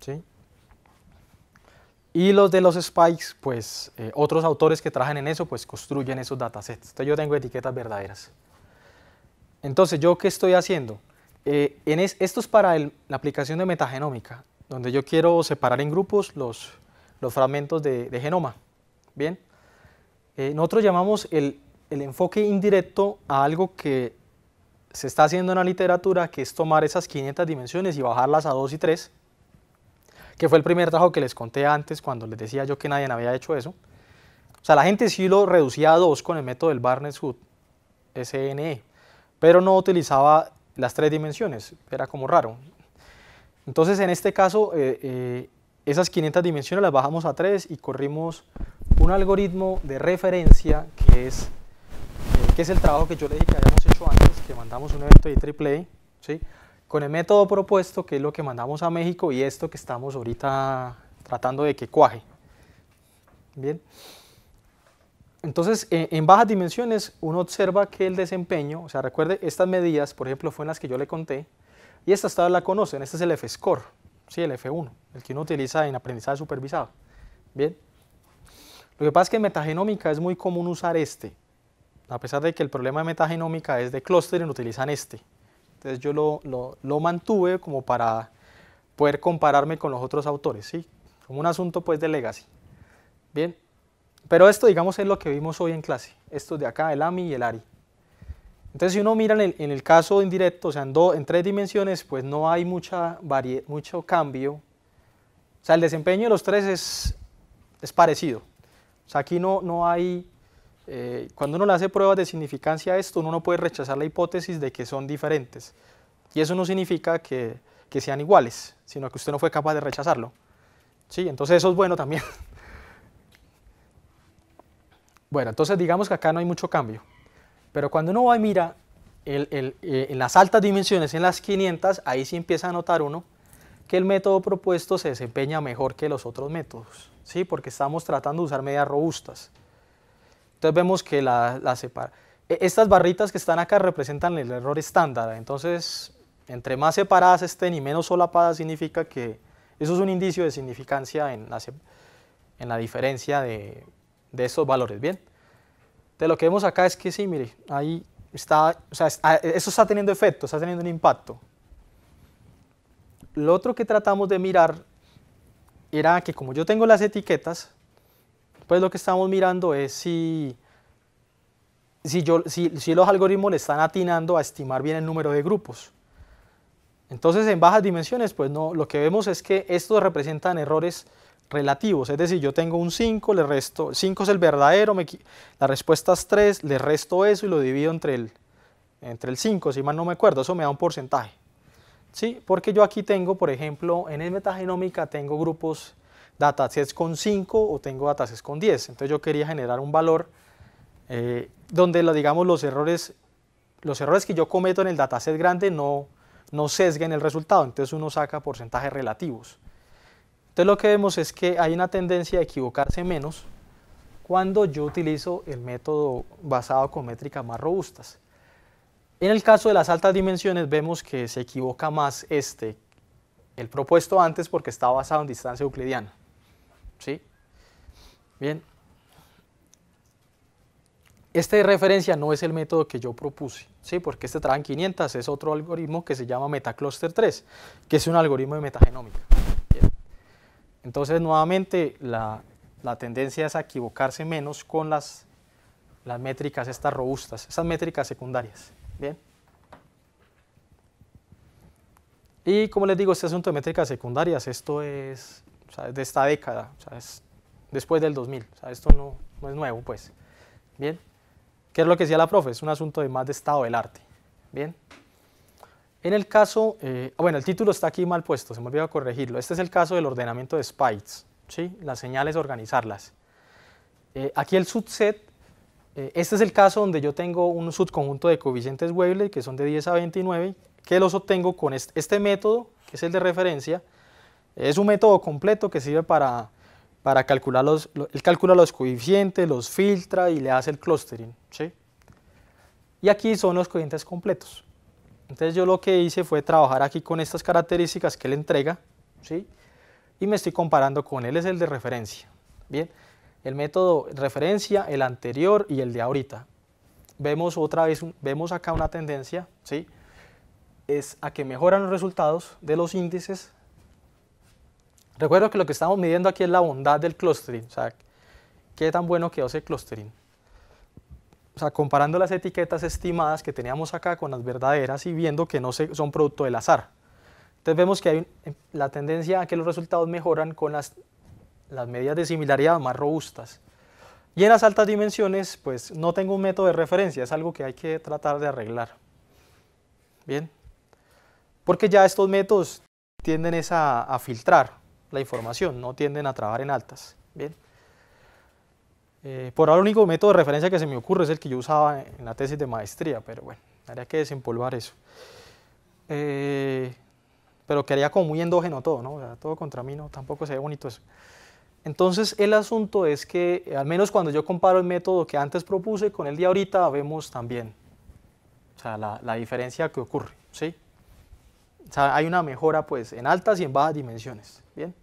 ¿sí? Y los de los spikes, pues eh, otros autores que trabajan en eso, pues construyen esos datasets. Entonces yo tengo etiquetas verdaderas. Entonces, ¿yo qué estoy haciendo? Eh, en esto es para la aplicación de metagenómica, donde yo quiero separar en grupos los, fragmentos de, de genoma. Bien. Eh, nosotros llamamos el, enfoque indirecto a algo que se está haciendo en la literatura, que es tomar esas 500 dimensiones y bajarlas a 2 y 3, que fue el primer trabajo que les conté antes cuando les decía yo que nadie había hecho eso. O sea, la gente sí lo reducía a 2 con el método del Barnes Hood, SNE, pero no utilizaba las tres dimensiones, era como raro. Entonces, en este caso, eh, eh, esas 500 dimensiones las bajamos a 3 y corrimos un algoritmo de referencia que es, eh, que es el trabajo que yo le dije que habíamos hecho antes, que mandamos un evento de AAA, ¿sí? con el método propuesto, que es lo que mandamos a México y esto que estamos ahorita tratando de que cuaje. Bien. Entonces, e, en, bajas dimensiones, uno observa que el desempeño, o sea, recuerde, estas medidas, por ejemplo, fueron las que yo le conté, y esta todas la conocen, este es el F-score sí, el F1, el que uno utiliza en aprendizaje supervisado. Bien. Lo que pasa es que en metagenómica es muy común usar este, a pesar de que el problema de metagenómica es de clustering, utilizan este. Entonces yo lo, mantuve como para poder compararme con los otros autores, ¿sí? Como un asunto pues de legacy. Bien, pero esto digamos es lo que vimos hoy en clase, estos de acá, el AMI y el ARI. Entonces, si uno mira en el, caso indirecto, o sea, en, tres dimensiones, pues no hay mucha mucho cambio. O sea, el desempeño de los tres es, parecido. O sea, aquí no, no hay... Eh, cuando uno le hace pruebas de significancia a esto, uno no puede rechazar la hipótesis de que son diferentes. Y eso no significa que, que sean iguales, sino que usted no fue capaz de rechazarlo. ¿Sí? Entonces eso es bueno también. <laughs> bueno, entonces digamos que acá no hay mucho cambio. Pero cuando uno va y mira eh, en las altas dimensiones, en las 500, ahí sí empieza a notar uno que el método propuesto se desempeña mejor que los otros métodos, ¿sí? porque estamos tratando de usar medias robustas. Entonces vemos que la, e, Estas barritas que están acá representan el error estándar, entonces entre más separadas estén y menos solapadas significa que eso es un indicio de significancia en la, diferencia de, de valores. Bien. Entonces lo que vemos acá es que sí, mire, ahí está, o sea, ah, eso está teniendo efecto, está teniendo un impacto. Lo otro que tratamos de mirar era que como yo tengo las etiquetas, pues lo que estamos mirando es si, si, yo, si, si los algoritmos le están atinando a estimar bien el número de grupos. Entonces en bajas dimensiones, pues no, lo que vemos es que estos representan errores relativos, es decir, yo tengo un 5, le resto, 5 es el verdadero, me, la respuesta es 3, le resto eso y lo divido entre el, entre el 5, si mal no me acuerdo, eso me da un porcentaje. ¿sí? Porque yo aquí tengo, por ejemplo, en el metagenómica tengo grupos datasets con 5 o tengo datasets con 10, entonces yo quería generar un valor eh, donde, digamos, los errores, los errores que yo cometo en el dataset grande no, no sesguen el resultado, entonces uno saca porcentajes relativos. Entonces lo que vemos es que hay una tendencia a equivocarse menos cuando yo utilizo el método basado con métricas más robustas. En el caso de las altas dimensiones vemos que se equivoca más este, el propuesto antes porque está basado en distancia euclidiana. ¿Sí? Bien. Esta referencia no es el método que yo propuse, ¿sí? porque este en 500, es otro algoritmo que se llama MetaCluster 3, que es un algoritmo de metagenómica. Entonces, nuevamente, la, tendencia es a equivocarse menos con las, métricas estas robustas, esas métricas secundarias. ¿bien? Y como les digo, este asunto de métricas secundarias, esto es de esta década, o sea, es después del 2000, o sea, esto no, es nuevo, pues. ¿Bien? ¿Qué es lo que decía la profe? Es un asunto de más de estado del arte. ¿Bien? En el caso, eh, bueno, el título está aquí mal puesto, se me olvidó corregirlo. Este es el caso del ordenamiento de Spites, ¿sí? las señales, organizarlas. Eh, aquí el subset, eh, este es el caso donde yo tengo un subconjunto de coeficientes Wavelet que son de 10 a 29, que los obtengo con este, método, que es el de referencia. Es un método completo que sirve para, para calcular los, calcula los coeficientes, los filtra y le hace el clustering. ¿sí? Y aquí son los coeficientes completos. Entonces yo lo que hice fue trabajar aquí con estas características que él entrega, ¿sí? Y me estoy comparando con él, es el de referencia, ¿bien? El método referencia, el anterior y el de ahorita. Vemos otra vez, vemos acá una tendencia, ¿sí? Es a que mejoran los resultados de los índices. Recuerdo que lo que estamos midiendo aquí es la bondad del clustering, o sea, qué tan bueno quedó ese clustering o sea, comparando las etiquetas estimadas que teníamos acá con las verdaderas y viendo que no son producto del azar. Entonces vemos que hay em, la tendencia a que los resultados mejoran con las, medidas de similaridad más robustas. Y en las altas dimensiones, pues no tengo un método de referencia, es algo que hay que tratar de arreglar. Bien, porque ya estos métodos tienden a, a filtrar la información, no tienden a trabajar en altas. Bien. Eh, por ahora el único método de referencia que se me ocurre es el que yo usaba en la tesis de maestría, pero bueno, habría que desempolvar eso. Eh, pero quería como muy endógeno todo, ¿no? O sea, todo contra mí, ¿no? Tampoco se ve bonito eso. Entonces el asunto es que, eh, al menos cuando yo comparo el método que antes propuse con el de ahorita, vemos también o sea, la, la, diferencia que ocurre, ¿sí? O sea, hay una mejora pues en altas y en bajas dimensiones, ¿bien?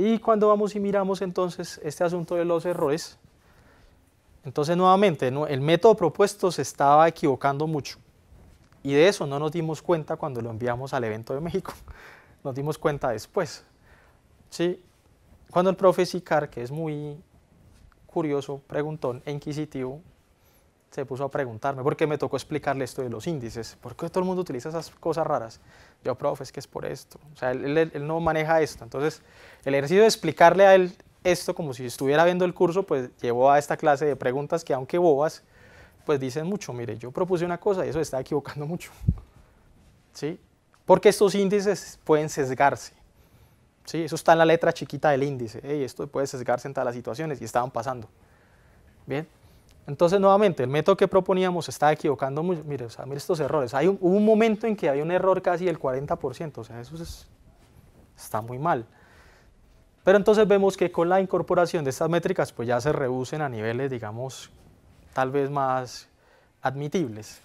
Y cuando vamos y miramos entonces este asunto de los errores, entonces nuevamente el método propuesto se estaba equivocando mucho. Y de eso no nos dimos cuenta cuando lo enviamos al evento de México. <laughs> Nos dimos cuenta después. ¿sí? Cuando el profe Sicar, que es muy curioso, preguntón e inquisitivo, se puso a preguntarme, por qué me tocó explicarle esto de los índices, ¿por qué todo el mundo utiliza esas cosas raras? Yo, profe, es que es por esto, o sea, él, él no maneja esto, entonces el ejercicio de explicarle a él esto como si estuviera viendo el curso, pues llevó a esta clase de preguntas que aunque bobas, pues dicen mucho, mire, yo propuse una cosa y eso está equivocando mucho. ¿Sí? Porque estos índices pueden sesgarse. ¿Sí? Eso está en la letra chiquita del índice. y esto puede sesgarse en todas las situaciones y estaban pasando. Bien. Entonces, nuevamente, el método que proponíamos está equivocando mucho. Mire, o sea, mire estos errores. Hay un, hubo un momento en que había un error casi del 40%. O sea, eso está muy mal. Pero entonces vemos que con la incorporación de estas métricas pues ya se reducen a niveles, digamos, tal vez más admitibles.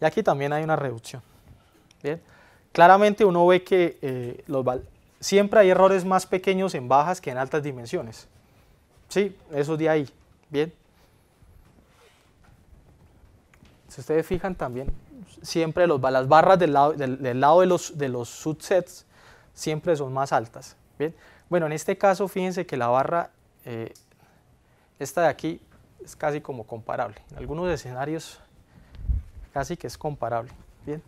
Y aquí también hay una reducción. ¿bien? Claramente uno ve que eh, siempre hay errores más pequeños en bajas que en altas dimensiones. Sí, eso de ahí. Bien. Si ustedes fijan también, siempre las barras del lado, de, los, de los subsets siempre son más altas. Bien. Bueno, en este caso fíjense que la barra, eh, esta de aquí, es casi como comparable. En algunos escenarios casi que es comparable. Bien.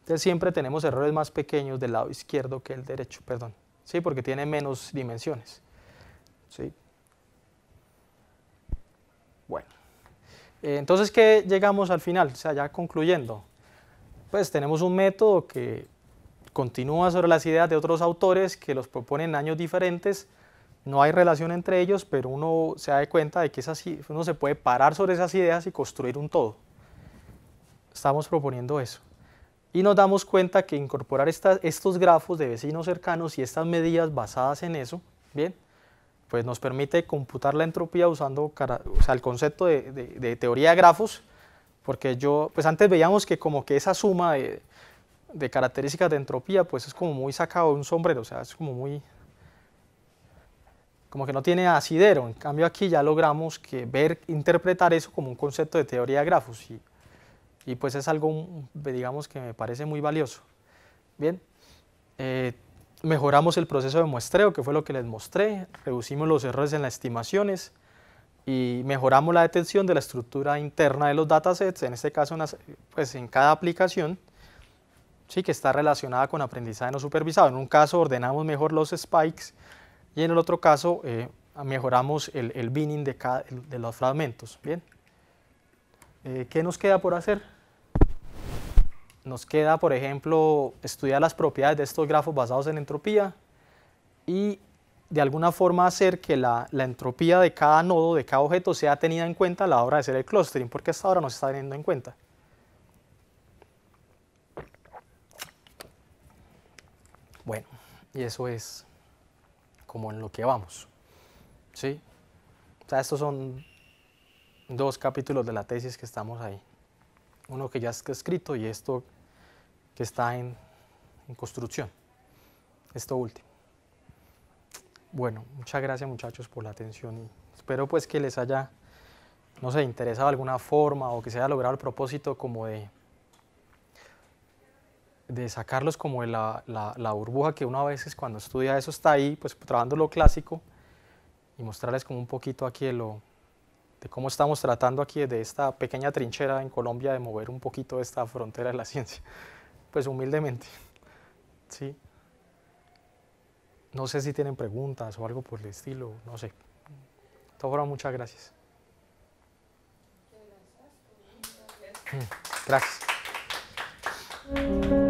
Entonces siempre tenemos errores más pequeños del lado izquierdo que el derecho, perdón. Sí, porque tiene menos dimensiones. Sí. Bueno. Eh, entonces, ¿qué llegamos al final? O sea, ya concluyendo pues tenemos un método que continúa sobre las ideas de otros autores que los proponen en años diferentes, no hay relación entre ellos, pero uno se da cuenta de que uno se puede parar sobre esas ideas y construir un todo. Estamos proponiendo eso. Y nos damos cuenta que incorporar estos grafos de vecinos cercanos y estas medidas basadas en eso, bien, pues nos permite computar la entropía usando el concepto de, de teoría de grafos, porque yo, pues antes veíamos que como que esa suma de, de características de entropía, pues es como muy sacado de un sombrero, o sea, es como muy, como que no tiene asidero. En cambio aquí ya logramos que ver, interpretar eso como un concepto de teoría de grafos y, y pues es algo, digamos, que me parece muy valioso. Bien, eh, mejoramos el proceso de muestreo, que fue lo que les mostré, reducimos los errores en las estimaciones, y mejoramos la detención de la estructura interna de los datasets, en este caso pues en cada aplicación, ¿sí? que está relacionada con aprendizaje no supervisado. En un caso ordenamos mejor los spikes y en el otro caso eh, mejoramos el, binning de, de, los fragmentos. ¿bien? Eh, ¿Qué nos queda por hacer? Nos queda, por ejemplo, estudiar las propiedades de estos grafos basados en entropía y de alguna forma hacer que la, entropía de cada nodo, de cada objeto, sea tenida en cuenta a la hora de hacer el clustering, porque esta ahora no se está teniendo en cuenta. Bueno, y eso es como en lo que vamos. ¿Sí? O sea, estos son dos capítulos de la tesis que estamos ahí. Uno que ya está escrito y esto que está en construcción. Esto último. Bueno, muchas gracias muchachos por la atención y espero pues que les haya, no sé, interesado de alguna forma o que se haya logrado el propósito como de, de sacarlos como de la, la, la burbuja que uno a veces cuando estudia eso está ahí, pues trabajando lo clásico y mostrarles como un poquito aquí de lo, de cómo estamos tratando aquí de esta pequeña trinchera en Colombia de mover un poquito esta frontera de la <laughs> ciencia, pues humildemente, ¿sí? No sé si tienen preguntas o algo por el estilo, no sé. De todas formas, muchas gracias. Gracias. Mm, gracias.